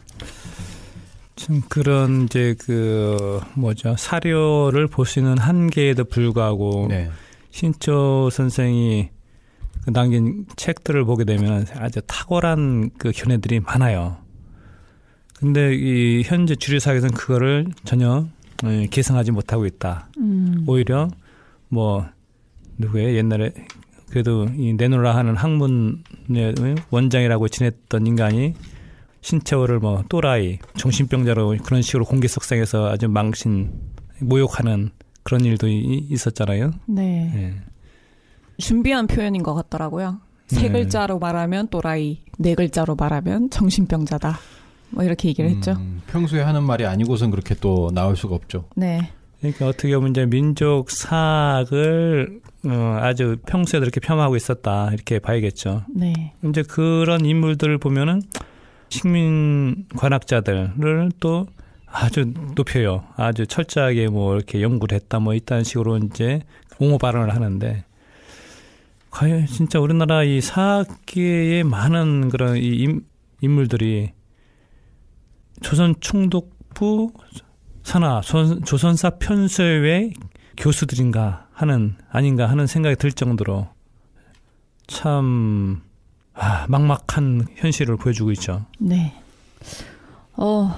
Speaker 3: 참 그런 이제 그 뭐죠 사료를 볼 수 있는 한계에도 불구하고 네. 신초 선생이 그 남긴 책들을 보게 되면 아주 탁월한 그 견해들이 많아요. 근데 이 현재 주류 사회에서는 그거를 전혀 어, 계승하지 못하고 있다. 음. 오히려 뭐 누구의 옛날에 그래도 이내놓으라 하는 학문의 원장이라고 지냈던 인간이 신체호를뭐 또라이, 정신병자로 그런 식으로 공개석상에서 아주 망신 모욕하는 그런 일도 이,
Speaker 1: 있었잖아요. 네. 네. 준비한 표현인 것 같더라고요. 네. 세 글자로 말하면 또라이, 네 글자로 말하면 정신병자다. 뭐 이렇게 얘기를 했죠. 음.
Speaker 2: 평소에 하는 말이 아니고선 그렇게 또 나올 수가 없죠. 네. 그러니까 어떻게 보면 이제 민족
Speaker 3: 사학을 어, 아주 평소에도 이렇게 폄하하고 있었다 이렇게 봐야겠죠. 네. 이제 그런 인물들을 보면은 식민 관학자들을 또 아주 높여요. 아주 철저하게 뭐 이렇게 연구를 했다 뭐 이딴 식으로 이제 옹호 발언을 하는데 과연 진짜 우리나라 이 사학계의 많은 그런 이 인물들이 조선 총독부 산하 조선, 조선사 편서회 교수들인가 하는 아닌가 하는 생각이 들 정도로 참 아, 막막한 현실을 보여주고 있죠.
Speaker 1: 네. 어,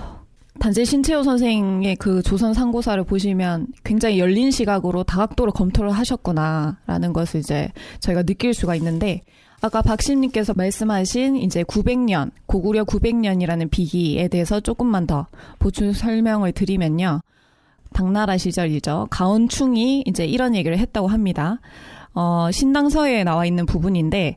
Speaker 1: 단지 신채호 선생의 그 조선 상고사를 보시면 굉장히 열린 시각으로 다각도로 검토를 하셨구나라는 것을 이제 저희가 느낄 수가 있는데 아까 박심님께서 말씀하신 이제 900년 고구려 900년이라는 비기에 대해서 조금만 더 보충 설명을 드리면요. 당나라 시절이죠. 가온충이 이제 이런 얘기를 했다고 합니다. 어, 신당 서에 나와 있는 부분인데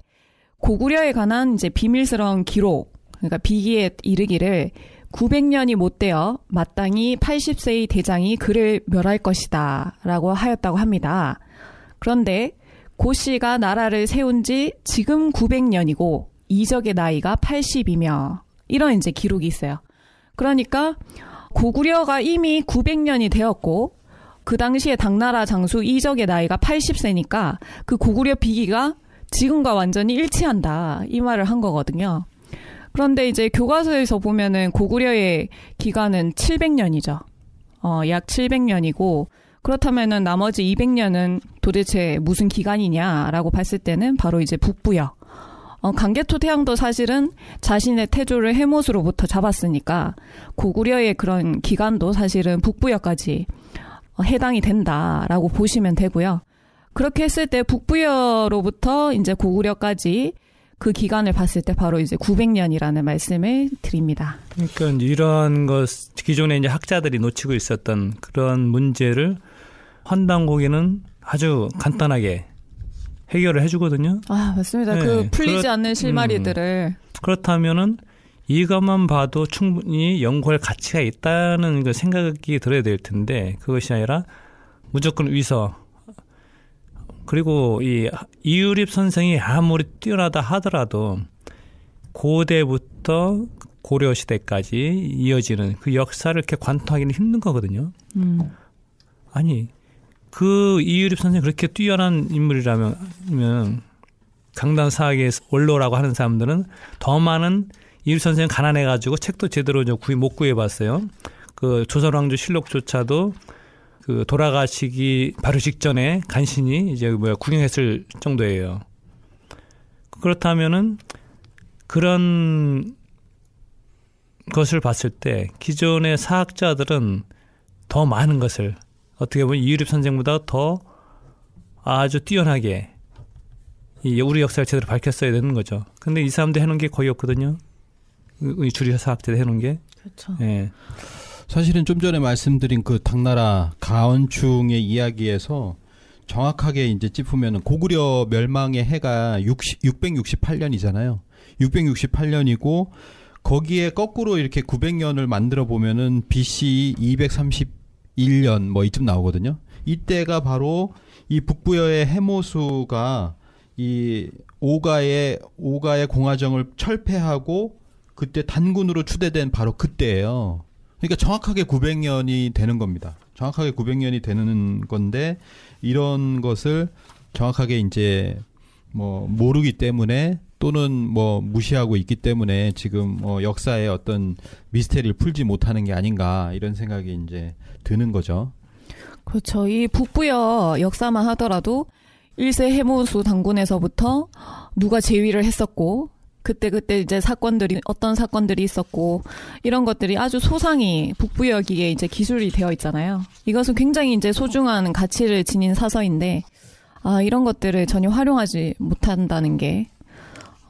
Speaker 1: 고구려에 관한 이제 비밀스러운 기록, 그러니까 비기에 이르기를 900년이 못 되어 마땅히 80세의 대장이 그를 멸할 것이다. 라고 하였다고 합니다. 그런데 고 씨가 나라를 세운 지 지금 900년이고 이적의 나이가 80이며 이런 이제 기록이 있어요. 그러니까 고구려가 이미 900년이 되었고 그 당시에 당나라 장수 이적의 나이가 80세니까 그 고구려 비기가 지금과 완전히 일치한다. 이 말을 한 거거든요. 그런데 이제 교과서에서 보면은 고구려의 기간은 700년이죠. 어, 약 700년이고, 그렇다면은 나머지 200년은 도대체 무슨 기간이냐라고 봤을 때는 바로 이제 북부역. 어, 강개토 태양도 사실은 자신의 태조를 해못으로부터 잡았으니까 고구려의 그런 기간도 사실은 북부역까지 어, 해당이 된다라고 보시면 되고요. 그렇게 했을 때 북부여로부터 이제 고구려까지 그 기간을 봤을 때 바로 이제 900년이라는 말씀을 드립니다.
Speaker 3: 그러니까 이러한것 기존에 이제 학자들이 놓치고 있었던 그런 문제를 한당고기는 아주 간단하게 해결을 해주거든요. 아 맞습니다. 그 네. 그 풀리지 그렇, 않는 실마리들을 음, 그렇다면은 이것만 봐도 충분히 연구할 가치가 있다는 그 생각이 들어야 될 텐데 그것이 아니라 무조건 위서 그리고 이 이유립 선생이 아무리 뛰어나다 하더라도 고대부터 고려 시대까지 이어지는 그 역사를 이렇게 관통하기는 힘든 거거든요. 음. 아니 그 이유립 선생 그렇게 뛰어난 인물이라면 강단 사학의 원로라고 하는 사람들은 더 많은 이유립 선생 가난해 가지고 책도 제대로 구입 못 구해봤어요. 그 조선 왕조 실록조차도 그 돌아가시기 바로 직전에 간신히 이제 뭐야 구경했을 정도예요. 그렇다면은 그런 것을 봤을 때 기존의 사학자들은 더 많은 것을 어떻게 보면 이유립 선생보다 더 아주 뛰어나게 이 우리 역사를 제대로 밝혔어야 되는 거죠.
Speaker 2: 근데 이 사람들 해놓은 게 거의 없거든요. 주류 사학자들 해놓은 게. 그렇죠. 예. 사실은 좀 전에 말씀드린 그 당나라 가언충의 이야기에서 정확하게 이제 짚으면 고구려 멸망의 해가 60, 668년이잖아요. 668년이고 거기에 거꾸로 이렇게 900년을 만들어 보면은 BC 231년 뭐 이쯤 나오거든요. 이때가 바로 이 북부여의 해모수가 이 오가의 오가의 공화정을 철폐하고 그때 단군으로 추대된 바로 그때예요. 그러니까 정확하게 900년이 되는 겁니다. 정확하게 900년이 되는 건데 이런 것을 정확하게 이제 뭐 모르기 때문에 또는 뭐 무시하고 있기 때문에 지금 뭐 역사의 어떤 미스테리를 풀지 못하는 게 아닌가 이런 생각이 이제 드는 거죠.
Speaker 1: 그렇죠. 이 북부여 역사만 하더라도 일세 해무수 당군에서부터 누가 제위를 했었고 그때 그때 이제 사건들이 어떤 사건들이 있었고 이런 것들이 아주 소상히 북부역에 이제 기술이 되어 있잖아요. 이것은 굉장히 이제 소중한 가치를 지닌 사서인데 아 이런 것들을 전혀 활용하지 못한다는 게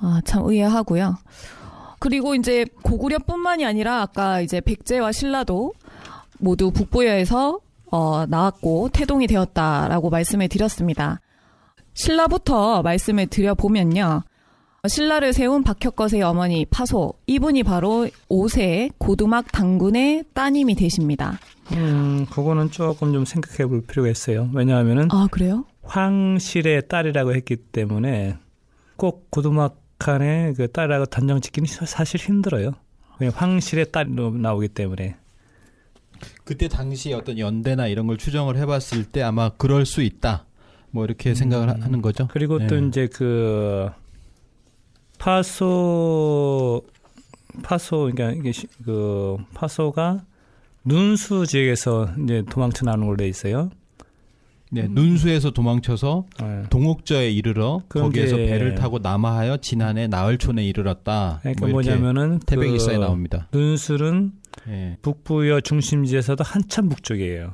Speaker 1: 아, 참 의아하고요. 그리고 이제 고구려뿐만이 아니라 아까 이제 백제와 신라도 모두 북부여에서 어, 나왔고 태동이 되었다라고 말씀을 드렸습니다. 신라부터 말씀을 드려보면요. 신라를 세운 박혁거세의 어머니 파소 이분이 바로 5세 고두막 당군의 따님이 되십니다.
Speaker 3: 음, 그거는 조금 좀 생각해 볼 필요가 있어요. 왜냐하면은 아, 그래요? 황실의 딸이라고 했기 때문에 꼭 고두막한의 그 딸이라고 단정 짓기는 사실 힘들어요. 그냥 황실의 딸로 나오기 때문에.
Speaker 2: 그때 당시 어떤 연대나 이런 걸 추정을 해봤을 때 아마 그럴 수 있다. 뭐
Speaker 3: 이렇게 생각을 음, 하는 거죠. 그리고 또 네. 이제
Speaker 2: 그
Speaker 3: 파소 파소 그러니까 이게 그 파소가
Speaker 2: 눈수 지역에서 이제 도망쳐 나오는 걸로 돼 있어요. 네, 음. 눈수에서 도망쳐서 네. 동옥저에 이르러 거기에서 게... 배를 타고 남하하여 지난해 나흘촌에 이르렀다. 그러니까 뭐 뭐냐면은 태백일사에 그 나옵니다.
Speaker 3: 눈술은 네. 북부여 중심지에서도 한참 북쪽이에요.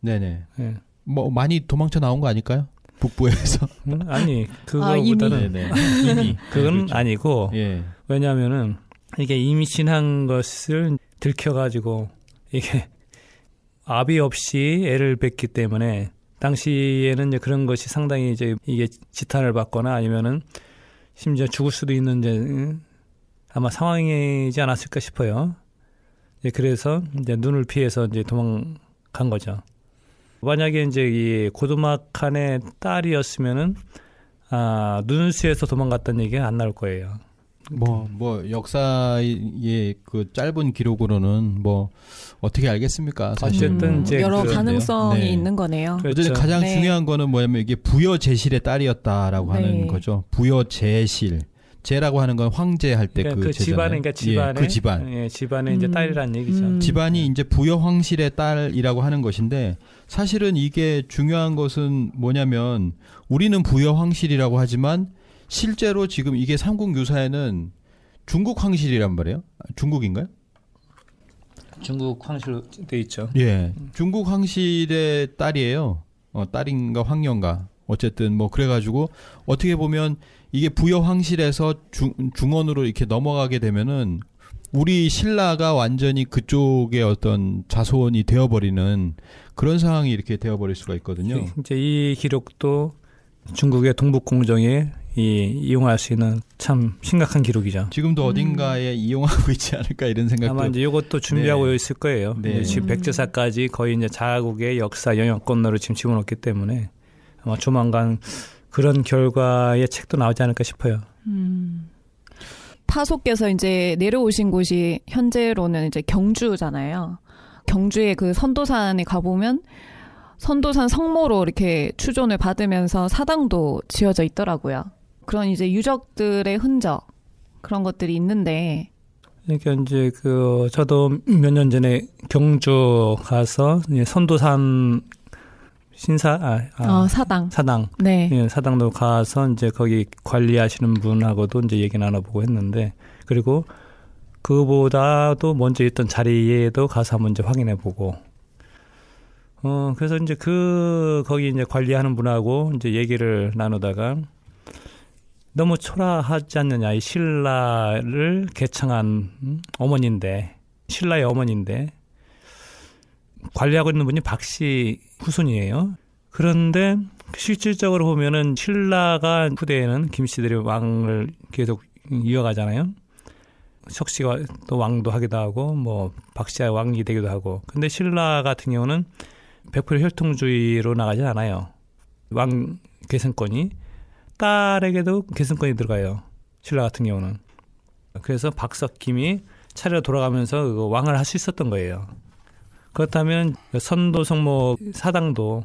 Speaker 3: 네네.
Speaker 2: 네. 뭐
Speaker 3: 많이 도망쳐 나온 거 아닐까요?
Speaker 2: 북부에서
Speaker 3: 음? 아니 아, 그거보다는 네, 네. 아, 이미. 그건 네, 아니고 예. 왜냐하면은 이게 이미 신한 것을 들켜가지고 이게 아비 없이 애를 뵙기 때문에 당시에는 이제 그런 것이 상당히 이제 이게 지탄을 받거나 아니면은 심지어 죽을 수도 있는 이제 음, 아마 상황이지 않았을까 싶어요. 이제 그래서 이제 눈을 피해서 이제 도망간 거죠. 만약에 이제 이 고도마칸의 딸이었으면은 아 누누스에서 도망갔던 얘기가 안
Speaker 2: 나올 거예요. 뭐뭐 뭐, 역사의 그 짧은 기록으로는 뭐 어떻게 알겠습니까? 사실. 어쨌든 이제 여러 그런데요. 가능성이 네. 있는
Speaker 1: 거네요. 그렇죠. 가장 네. 중요한
Speaker 2: 거는 뭐냐면 이게 부여 제실의 딸이었다라고 네. 하는 거죠. 부여 제실. 제라고 하는 건 황제 할 때그 그러니까 그, 그 집안에 그러니까 집안에 예, 그 집안 예, 집안의 음. 이제 딸이라는 얘기죠. 음. 집안이 이제 부여 황실의 딸이라고 하는 것인데 사실은 이게 중요한 것은 뭐냐면 우리는 부여 황실이라고 하지만 실제로 지금 이게 삼국 유사에는 중국 황실이란 말이에요. 중국인가요? 중국 황실로 돼 있죠. 예, 중국 황실의 딸이에요. 어, 딸인가 황녀인가 어쨌든 뭐 그래가지고 어떻게 보면 이게 부여 황실에서 중, 중원으로 이렇게 넘어가게 되면은 우리 신라가 완전히 그쪽의 어떤 자손이 되어버리는 그런 상황이 이렇게 되어버릴 수가 있거든요. 네, 이제 이 기록도 중국의 동북 공정에 이, 이용할 수 있는
Speaker 3: 참 심각한 기록이죠. 지금도 음. 어딘가에 음. 이용하고 있지 않을까 이런 생각도 아마 이제 이것도 준비하고 네. 있을 거예요. 네. 지금 백제사까지 거의 이제 자국의 역사 영역권으로 지금 집어넣기 때문에 아마 조만간 그런 결과의 책도 나오지 않을까 싶어요.
Speaker 1: 음. 파소께서 이제 내려오신 곳이 현재로는 이제 경주잖아요. 경주의 그 선도산에 가보면 선도산 성모로 이렇게 추존을 받으면서 사당도 지어져 있더라고요. 그런 이제 유적들의 흔적 그런 것들이 있는데
Speaker 3: 그러니까 이제 그 저도 몇 년 전에 경주 가서 선도산 신사 아, 아 어, 사당 사당 네 예, 사당도 가서 이제 거기 관리하시는 분하고도 이제 얘기 나눠보고 했는데 그리고 그보다도 먼저 있던 자리에도 가서 한번 이제 확인해 보고 어 그래서 이제 그 거기 이제 관리하는 분하고 이제 얘기를 나누다가 너무 초라하지 않느냐 이 신라를 개창한 음, 어머니인데 신라의 어머니인데 관리하고 있는 분이 박씨 후손이에요. 그런데 실질적으로 보면은 신라가 후대에는 김씨들이 왕을 계속 이어가잖아요. 석씨가 또 왕도 하기도 하고 뭐 박씨가 왕이 되기도 하고 근데 신라 같은 경우는 100% 혈통주의로 나가지 않아요. 왕 계승권이 딸에게도 계승권이 들어가요. 신라 같은 경우는. 그래서 박석김이 차례로 돌아가면서 그 왕을 할 수 있었던 거예요. 그렇다면 그 선도 성모 사당도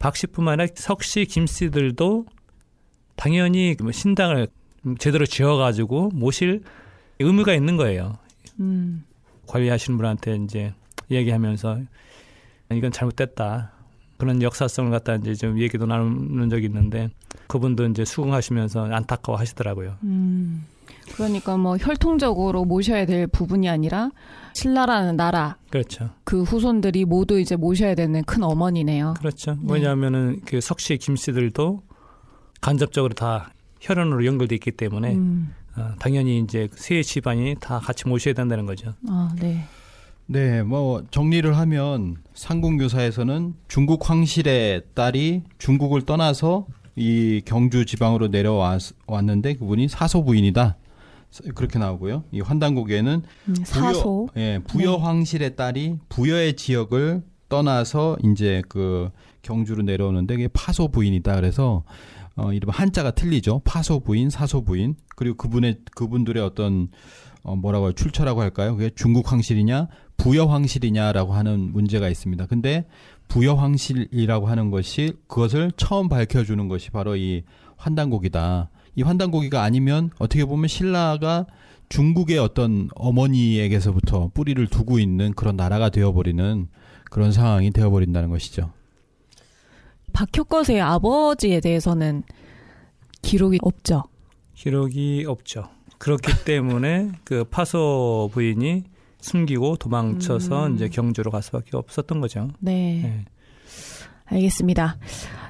Speaker 3: 박씨뿐만 아니라 석씨, 김씨들도 당연히 뭐 신당을 제대로 지어가지고 모실 의무가 있는 거예요. 음. 관리하시는 분한테 이제 얘기하면서 이건 잘못됐다. 그런 역사성을 갖다 이제 좀 얘기도 나누는 적이 있는데 그분도 이제 수긍하시면서 안타까워 하시더라고요.
Speaker 1: 음. 그러니까 뭐 혈통적으로 모셔야 될 부분이 아니라 신라라는 나라. 그렇죠. 그 후손들이 모두 이제 모셔야 되는 큰 어머니네요. 그렇죠. 네.
Speaker 3: 왜냐하면은 그 석씨, 김씨들도 간접적으로 다 혈연으로 연결돼 있기
Speaker 2: 때문에 음. 어, 당연히 이제 세해 집안이 다 같이 모셔야 된다는 거죠. 아, 네. 네, 뭐 정리를 하면 상공교사에서는 중국 황실의 딸이 중국을 떠나서 이 경주 지방으로 내려왔는데 그분이 사소 부인이다. 그렇게 나오고요. 이환단국에는 음, 사소 부여, 예, 부여 네. 황실의 딸이 부여의 지역을 떠나서 이제 그 경주로 내려오는데 그게 파소 부인이다. 그래서 어, 이른바 한자가 틀리죠. 파소부인, 사소부인 그리고 그분의 그분들의 어떤 어, 뭐라고 할 출처라고 할까요? 그게 중국 황실이냐, 부여 황실이냐라고 하는 문제가 있습니다. 근데 부여 황실이라고 하는 것이 그것을 처음 밝혀주는 것이 바로 이 환단고기다. 이 환단고기가 아니면 어떻게 보면 신라가 중국의 어떤 어머니에게서부터 뿌리를 두고 있는 그런 나라가 되어버리는 그런 상황이 되어버린다는 것이죠.
Speaker 1: 박효거세의 아버지에 대해서는 기록이 없죠.
Speaker 3: 기록이 없죠. 그렇기 때문에 그 파소 부인이 숨기고 도망쳐서 음. 이제 경주로 갈 수밖에 없었던 거죠.
Speaker 1: 네. 네. 알겠습니다.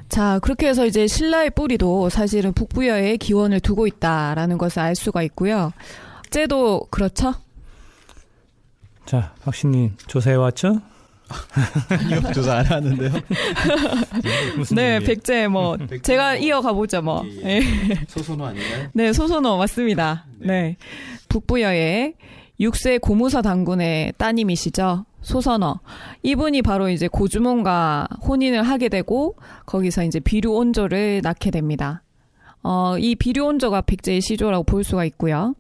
Speaker 1: 자, 그렇게 해서 이제 신라의 뿌리도 사실은 북부여의 기원을 두고 있다라는 것을 알 수가 있고요. 쟤도 그렇죠?
Speaker 3: 자, 박신님 조사해 왔죠? 아니 조사 안 하는데요.
Speaker 1: 네 백제 뭐제가 뭐 이어가 보죠 뭐. 예, 예. 예. 소선호 아닌가요? 네 소선호 맞습니다. 네, 네. 북부여의 육세 고무사 당군의 따님이시죠. 소선어. 이분이 바로 이제 고주몽과 혼인을 하게 되고 거기서 이제 비류온조를 낳게 됩니다. 어, 이 비류온조가 백제의 시조라고 볼 수가 있고요.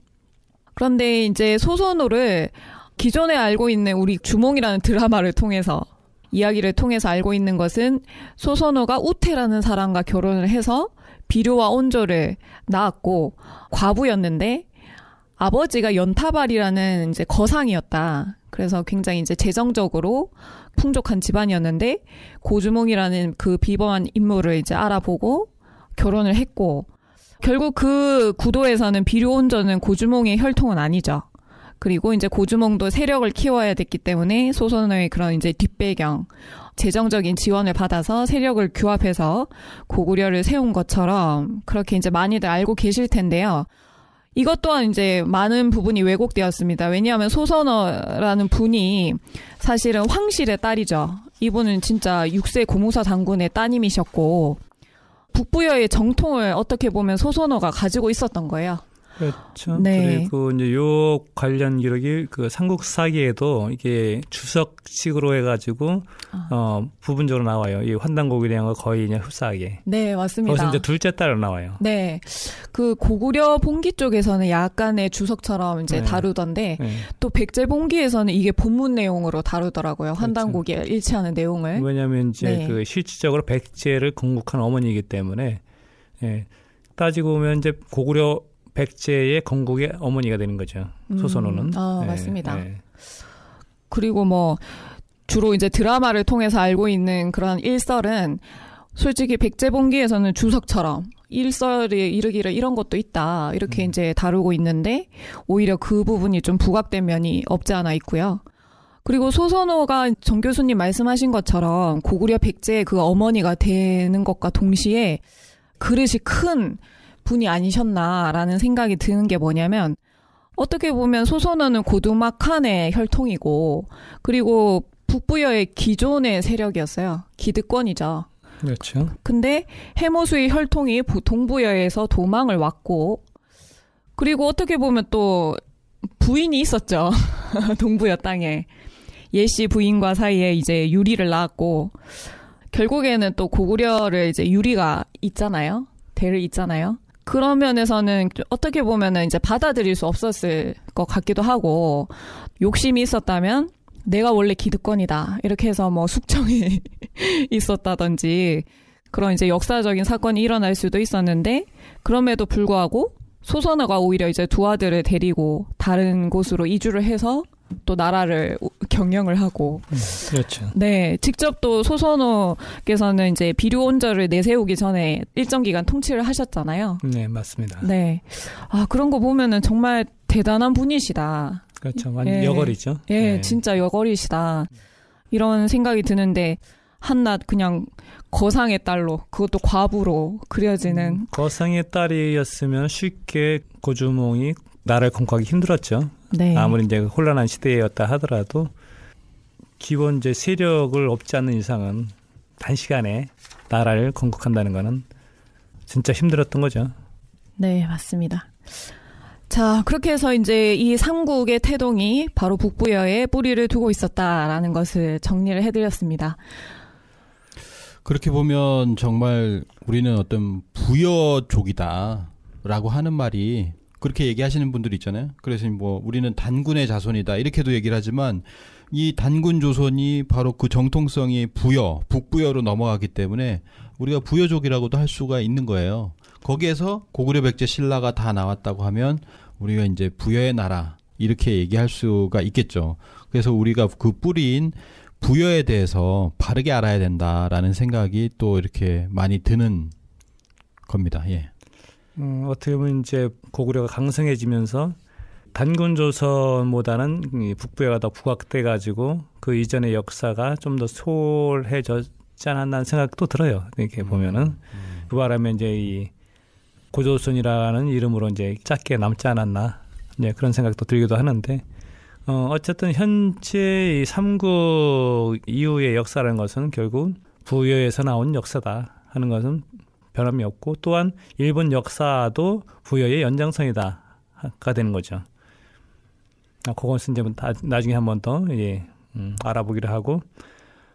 Speaker 1: 그런데 이제 소선호를 기존에 알고 있는 우리 주몽이라는 드라마를 통해서 이야기를 통해서 알고 있는 것은 소선호가 우태라는 사람과 결혼을 해서 비료와 온조를 낳았고 과부였는데 아버지가 연타발이라는 이제 거상이었다. 그래서 굉장히 이제 재정적으로 풍족한 집안이었는데 고주몽이라는 그 비범한 인물을 이제 알아보고 결혼을 했고 결국 그 구도에서는 비료 온조는 고주몽의 혈통은 아니죠. 그리고 이제 고주몽도 세력을 키워야 됐기 때문에 소선의 그런 이제 뒷배경, 재정적인 지원을 받아서 세력을 규합해서 고구려를 세운 것처럼 그렇게 이제 많이들 알고 계실 텐데요. 이것 또한 이제 많은 부분이 왜곡되었습니다. 왜냐하면 소선어라는 분이 사실은 황실의 딸이죠. 이분은 진짜 육세 고무사 장군의 따님이셨고 북부여의 정통을 어떻게 보면 소선어가 가지고 있었던 거예요. 그렇죠. 네.
Speaker 3: 그리고 이제 요 관련 기록이 그 삼국사기에도 이게 주석식으로 해가지고 아. 어 부분적으로 나와요. 이 환단고구려양과 거의 그냥 흡사하게.
Speaker 1: 네, 맞습니다. 거기서 이제
Speaker 3: 둘째 딸로 나와요.
Speaker 1: 네, 그 고구려 봉기 쪽에서는 약간의 주석처럼 이제 네. 다루던데 네. 또 백제 봉기에서는 이게 본문 내용으로 다루더라고요. 그렇죠. 환단고기에 그렇죠. 일치하는 내용을. 왜냐하면
Speaker 3: 이제 네. 그 실질적으로 백제를 건국한 어머니이기 때문에. 예. 따지고 보면 이제 고구려 백제의 건국의 어머니가 되는 거죠. 소선호는. 음, 아, 네, 맞습니다. 네.
Speaker 1: 그리고 뭐 주로 이제 드라마를 통해서 알고 있는 그런 일설은 솔직히 백제봉기에서는 주석처럼 일설에 이르기를 이런 것도 있다 이렇게 음. 이제 다루고 있는데 오히려 그 부분이 좀 부각된 면이 없지 않아 있고요. 그리고 소선호가 정 교수님 말씀하신 것처럼 고구려 백제의 그 어머니가 되는 것과 동시에 그릇이 큰 분이 아니셨나라는 생각이 드는 게 뭐냐면 어떻게 보면 소선원은 고두막한의 혈통이고 그리고 북부여의 기존의 세력이었어요. 기득권이죠. 그렇죠. 근데 해모수의 혈통이 동부여에서 도망을 왔고 그리고 어떻게 보면 또 부인이 있었죠. 동부여 땅에 예씨 부인과 사이에 이제 유리를 낳았고 결국에는 또 고구려를 이제 유리가 있잖아요. 대를 있잖아요. 그런 면에서는 어떻게 보면은 이제 받아들일 수 없었을 것 같기도 하고 욕심이 있었다면 내가 원래 기득권이다 이렇게 해서 뭐 숙청이 있었다든지 그런 이제 역사적인 사건이 일어날 수도 있었는데 그럼에도 불구하고 소선화가 오히려 이제 두 아들을 데리고 다른 곳으로 이주를 해서 또 나라를 경영을 하고 음, 그렇죠. 네 직접 또 소선호께서는 이제 비료 원자를 내세우기 전에 일정 기간 통치를 하셨잖아요.
Speaker 3: 네 맞습니다.
Speaker 1: 네아 그런 거 보면은 정말 대단한 분이시다.
Speaker 3: 그렇죠 완 예, 여걸이죠.
Speaker 1: 예, 예 진짜 여걸이시다 이런 생각이 드는데 한낱 그냥 거상의 딸로 그것도 과부로 그려지는 음,
Speaker 3: 거상의 딸이었으면 쉽게 고주몽이 나라를 공국하기 힘들었죠. 네. 아무리 이제 혼란한 시대였다 하더라도 기본 이제 세력을 없지 않는 이상은 단시간에 나라를 건국한다는 거는 진짜 힘들었던 거죠.
Speaker 1: 네, 맞습니다. 자, 그렇게 해서 이제 이 삼국의 태동이 바로 북부여에 뿌리를 두고 있었다라는 것을 정리를 해드렸습니다.
Speaker 2: 그렇게 보면 정말 우리는 어떤 부여족이다라고 하는 말이 그렇게 얘기하시는 분들 있잖아요. 그래서 뭐 우리는 단군의 자손이다 이렇게도 얘기를 하지만 이 단군 조선이 바로 그 정통성이 부여 북부여로 넘어가기 때문에 우리가 부여족이라고도 할 수가 있는 거예요. 거기에서 고구려 백제 신라가 다 나왔다고 하면 우리가 이제 부여의 나라 이렇게 얘기할 수가 있겠죠. 그래서 우리가 그 뿌리인 부여에 대해서 바르게 알아야 된다라는 생각이 또 이렇게 많이 드는 겁니다. 예.
Speaker 3: 음, 어떻게 보면 이제 고구려가 강성해지면서 단군 조선보다는 북부에가 더 부각돼 가지고 그 이전의 역사가 좀 더 소홀해졌지 않았나 는 생각도 들어요. 이렇게 보면은 음, 음. 그 바람에 이제 이 고조선이라는 이름으로 이제 짧게 남지 않았나 이제 네, 그런 생각도 들기도 하는데 어, 어쨌든 현재 이 삼국 이후의 역사라는 것은 결국 부여에서 나온 역사다 하는 것은 변함이 없고 또한 일본 역사도 부여의 연장선이다가 되는 거죠. 아, 그것은 이제 뭐 나, 중에 한 번 더 예, 음, 알아보기로 하고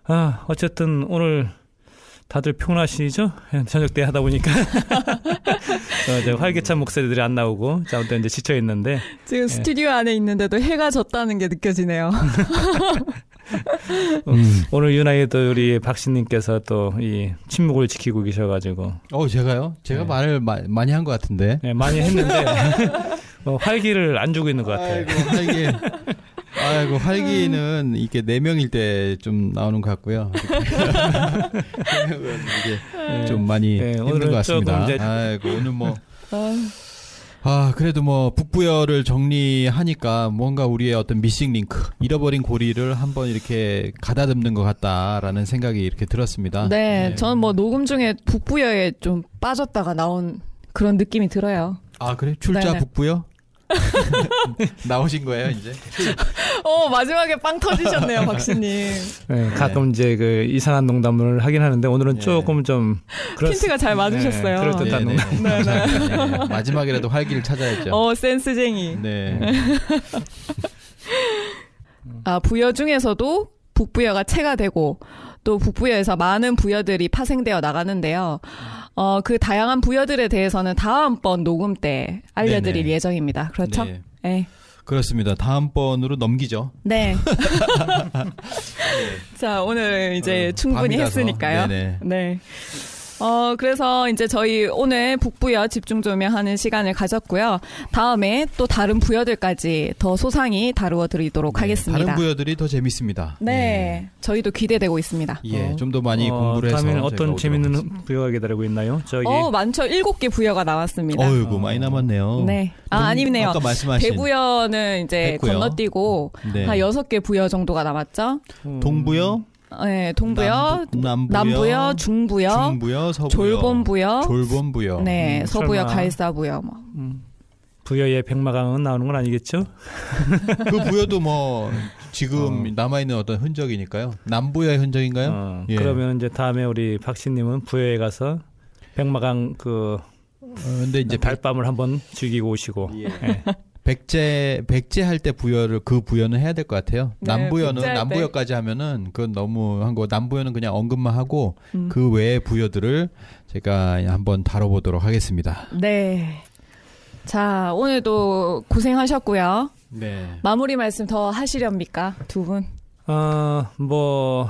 Speaker 3: 아 어쨌든 오늘 다들 피곤하시죠? 저녁 때 하다 보니까 어, 이제 활기찬 목소리들이 안 나오고 아무튼 이제 지쳐 있는데 지금 예. 스튜디오
Speaker 1: 안에 있는데도 해가 졌다는 게 느껴지네요.
Speaker 3: 음. 오늘 유나이 또 우리 박씨님께서또 이 침묵을
Speaker 2: 지키고 계셔가지고. 어, 제가요? 제가 네. 말을 마, 많이 한 것 같은데. 네, 많이 했는데 어, 활기를 안 주고 있는 것 같아요. 아이고, 활기. 아이고 활기는 음. 이게 네 명일 때 좀 나오는 것 같고요. 명은 이게 네, 네. 좀 많이 네, 힘든 것 같습니다. 아이고 오늘 뭐. 아. 아, 그래도 뭐 북부열을 정리하니까 뭔가 우리의 어떤 미싱 링크, 잃어버린 고리를 한번 이렇게 가다듬는 것 같다라는 생각이 이렇게 들었습니다. 네, 네. 저는
Speaker 1: 뭐 녹음 중에 북부열에 좀 빠졌다가 나온 그런 느낌이 들어요.
Speaker 2: 아, 그래? 출자 네네. 네. 북부여 나오신 거예요 이제?
Speaker 1: 어 마지막에 빵 터지셨네요 박씨님
Speaker 3: 네, 가끔 네. 이제 그 이상한 농담을 하긴 하는데 오늘은 네. 조금
Speaker 2: 좀 그렇... 힌트가 잘 맞으셨어요. 네, 그럴 듯한 농담. 네네. 네. 마지막이라도 활기를 찾아야죠. 어 센스쟁이. 네.
Speaker 1: 아 부여 중에서도 북부여가 체가 되고 또 북부여에서 많은 부여들이 파생되어 나가는데요. 음. 어, 그 다양한 부여들에 대해서는 다음번 녹음 때 알려드릴 네네. 예정입니다. 그렇죠? 네. 네.
Speaker 2: 그렇습니다. 다음번으로 넘기죠.
Speaker 1: 네. 네. 자, 오늘 이제 어, 충분히 했으니까요. 네네. 네. 어, 그래서 이제 저희 오늘 북부여 집중 조명하는 시간을 가졌고요. 다음에 또 다른 부여들까지 더 소상히 다루어 드리도록 네, 하겠습니다. 다른
Speaker 2: 부여들이 더 재밌습니다.
Speaker 1: 네. 네. 저희도 기대되고 있습니다. 예, 어,
Speaker 2: 좀더 많이 어, 공부를 해서 다음에 어떤 재밌는 하겠습니다. 부여가 기다리고 있나요? 저기 어,
Speaker 1: 많죠. 일곱 개 부여가 나왔습니다. 어이구,
Speaker 2: 많이 어. 남았네요. 네.
Speaker 1: 아, 아니네요. 아까 말씀하신 대부여는 이제 했고요. 건너뛰고 네. 한 여섯 개 부여 정도가 남았죠. 음. 동부여 네, 동부요, 남부, 남부요, 중부요, 중부요, 서부요, 졸본부요, 졸본부요, 네, 음, 서부요, 설마. 갈사부요, 뭐. 음.
Speaker 3: 부여의 백마강은 나오는 건 아니겠죠? 그 부여도 뭐 지금 어. 남아 있는 어떤 흔적이니까요. 남부여의 흔적인가요? 어, 예. 그러면 이제 다음에 우리 박신님은 부여에 가서 백마강 그 어, 근데 이제 발밤을 한번 즐기고 오시고.
Speaker 2: 예. 예. 백제 백제 할 때 부여를 그 부여는 해야 될 것 같아요. 네, 남부여는 남부여까지 하면은 그건 너무 한 거 남부여는 그냥 언급만 하고 음. 그 외의 부여들을 제가 한번 다뤄보도록 하겠습니다.
Speaker 1: 네. 자 오늘도 고생하셨고요. 네. 마무리 말씀 더 하시렵니까 두 분?
Speaker 3: 아뭐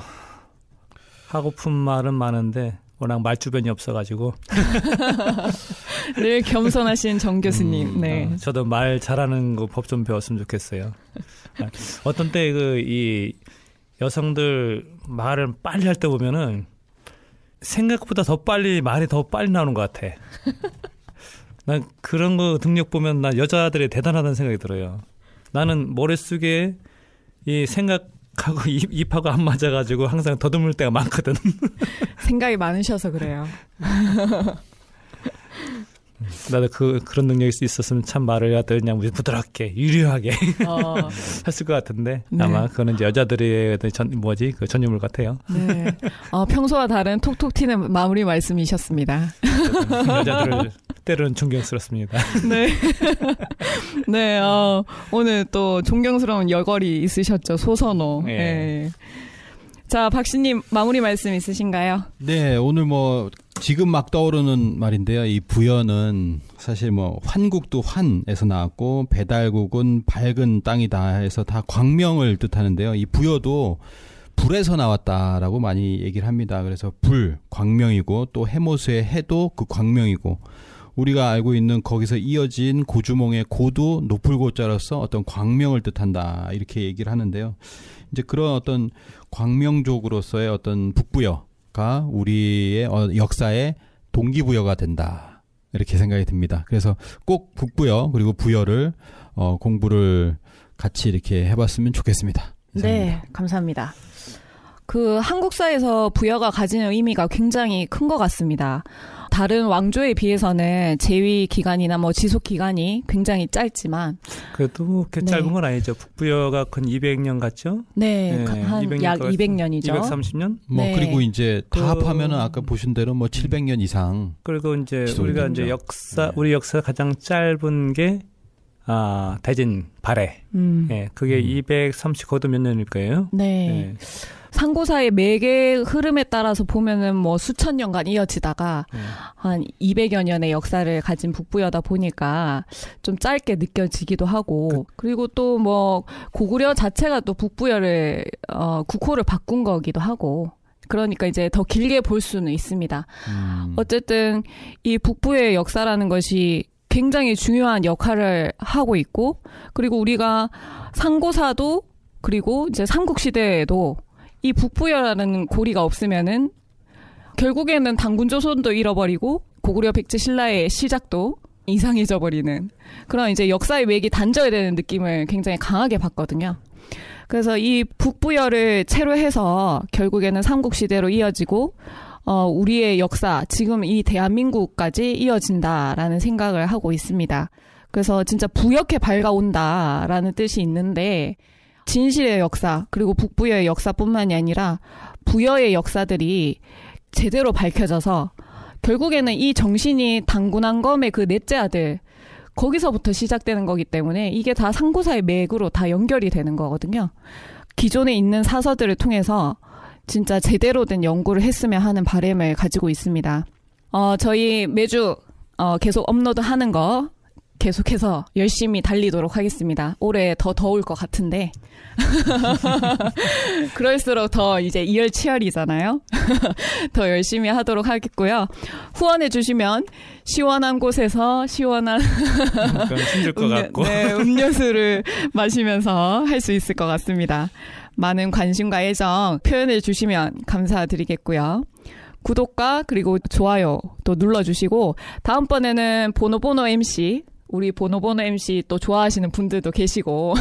Speaker 3: 하고픈 말은 많은데 워낙 말주변이 없어가지고
Speaker 1: 늘 겸손하신 정 교수님. 음, 네. 어,
Speaker 3: 저도 말 잘하는 거 법 좀 배웠으면 좋겠어요. 아, 어떤 때 그 이 여성들 말을 빨리 할 때 보면은 생각보다 더 빨리 말이 더 빨리 나오는 것 같아. 난 그런 거 능력 보면 나 여자들의 대단하다는 생각이 들어요. 나는 머릿속에 이 생각 하고 입, 입하고 안 맞아가지고 항상 더듬을 때가 많거든.
Speaker 1: 생각이 많으셔서 그래요. 음,
Speaker 3: 나도 그 그런 능력이 있었으면 참 말을 해야 하든 그냥 부드럽게 유려하게 어. 했을 것 같은데 네. 아마 그거는 이제 여자들의 전 뭐지 그 전유물 같아요. 네.
Speaker 1: 어, 평소와 다른 톡톡 튀는 마무리 말씀이셨습니다.
Speaker 3: 여자들을 때로는 존경스럽습니다. 네.
Speaker 1: 네, 어, 오늘 또 존경스러운 여걸이 있으셨죠, 소선호. 예. 예. 자, 박씨님 마무리 말씀 있으신가요?
Speaker 2: 네, 오늘 뭐 지금 막 떠오르는 말인데요. 이 부연은 사실 뭐 환국도 환에서 나왔고 배달국은 밝은 땅이다 해서 다 광명을 뜻하는데요. 이 부여도 불에서 나왔다라고 많이 얘기를 합니다. 그래서 불 광명이고 또 해모수의 해도 그 광명이고 우리가 알고 있는 거기서 이어진 고주몽의 고도 높을 고자로서 어떤 광명을 뜻한다 이렇게 얘기를 하는데요. 이제 그런 어떤 광명족으로서의 어떤 북부여가 우리의 어, 역사의 동기부여가 된다 이렇게 생각이 듭니다. 그래서 꼭 북부여 그리고 부여를 어, 공부를 같이 이렇게 해봤으면 좋겠습니다.
Speaker 1: 이상입니다. 네, 감사합니다. 그 한국사에서 부여가 가지는 의미가 굉장히 큰 것 같습니다. 다른 왕조에 비해서는 재위 기간이나 뭐 지속 기간이 굉장히 짧지만
Speaker 3: 그래도 그렇게 네. 짧은 건 아니죠. 북부여가 근 200년 같죠?
Speaker 1: 네, 네. 한 약 200년이죠.
Speaker 3: 230년? 뭐 네. 그리고 이제 다 그 합하면은 아까 보신 대로 뭐 700년 이상. 그리고 이제 우리가 이제 역사 네. 우리 역사 가장 짧은 게 아, 대진 발해. 음. 예, 그게 음. 230 거도 몇 년일 거예요?
Speaker 1: 네. 예. 상고사의 매개 흐름에 따라서 보면은 뭐 수천 년간 이어지다가 음. 한 200여 년의 역사를 가진 북부여다 보니까 좀 짧게 느껴지기도 하고 그, 리고 또 뭐 고구려 자체가 또 북부여를 어 국호를 바꾼 거기도 하고 그러니까 이제 더 길게 볼 수는 있습니다. 음. 어쨌든 이 북부의 역사라는 것이 굉장히 중요한 역할을 하고 있고 그리고 우리가 상고사도 그리고 이제 삼국시대에도 이 북부여라는 고리가 없으면은 결국에는 당군 조선도 잃어버리고 고구려 백제 신라의 시작도 이상해져 버리는 그런 이제 역사의 맥이 단절되는 느낌을 굉장히 강하게 받거든요. 그래서 이 북부여를 채로 해서 결국에는 삼국시대로 이어지고 어, 우리의 역사, 지금 이 대한민국까지 이어진다라는 생각을 하고 있습니다. 그래서 진짜 부역해 밝아온다라는 뜻이 있는데, 진실의 역사 그리고 북부여의 역사뿐만이 아니라 부여의 역사들이 제대로 밝혀져서 결국에는 이 정신이 당군한 검의 그 넷째 아들 거기서부터 시작되는 거기 때문에 이게 다 상고사의 맥으로 다 연결이 되는 거거든요. 기존에 있는 사서들을 통해서 진짜 제대로 된 연구를 했으면 하는 바램을 가지고 있습니다. 어, 저희 매주 어, 계속 업로드 하는 거 계속해서 열심히 달리도록 하겠습니다. 올해 더 더울 것 같은데. 그럴수록 더 이제 이열치열이잖아요. 더 열심히 하도록 하겠고요. 후원해 주시면 시원한 곳에서 시원한 음,
Speaker 3: 음료, 네,
Speaker 1: 음료수를 마시면서 할 수 있을 것 같습니다. 많은 관심과 애정 표현해 주시면 감사드리겠고요. 구독과 그리고 좋아요 또 눌러주시고 다음번에는 보노보노 MC 우리 보노보노 MC 또 좋아하시는 분들도 계시고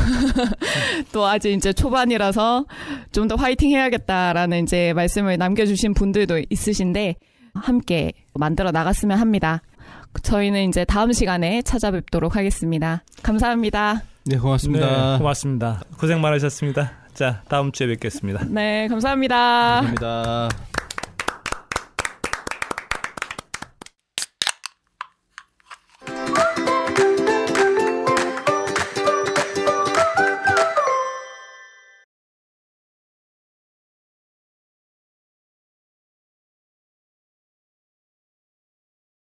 Speaker 1: 또 아직 이제 초반이라서 좀 더 화이팅 해야겠다라는 이제 말씀을 남겨주신 분들도 있으신데 함께 만들어 나갔으면 합니다. 저희는 이제 다음 시간에 찾아뵙도록 하겠습니다. 감사합니다.
Speaker 3: 네, 고맙습니다. 네, 고맙습니다. 고생 많으셨습니다. 자, 다음 주에 뵙겠습니다.
Speaker 1: 네, 감사합니다.
Speaker 3: 감사합니다.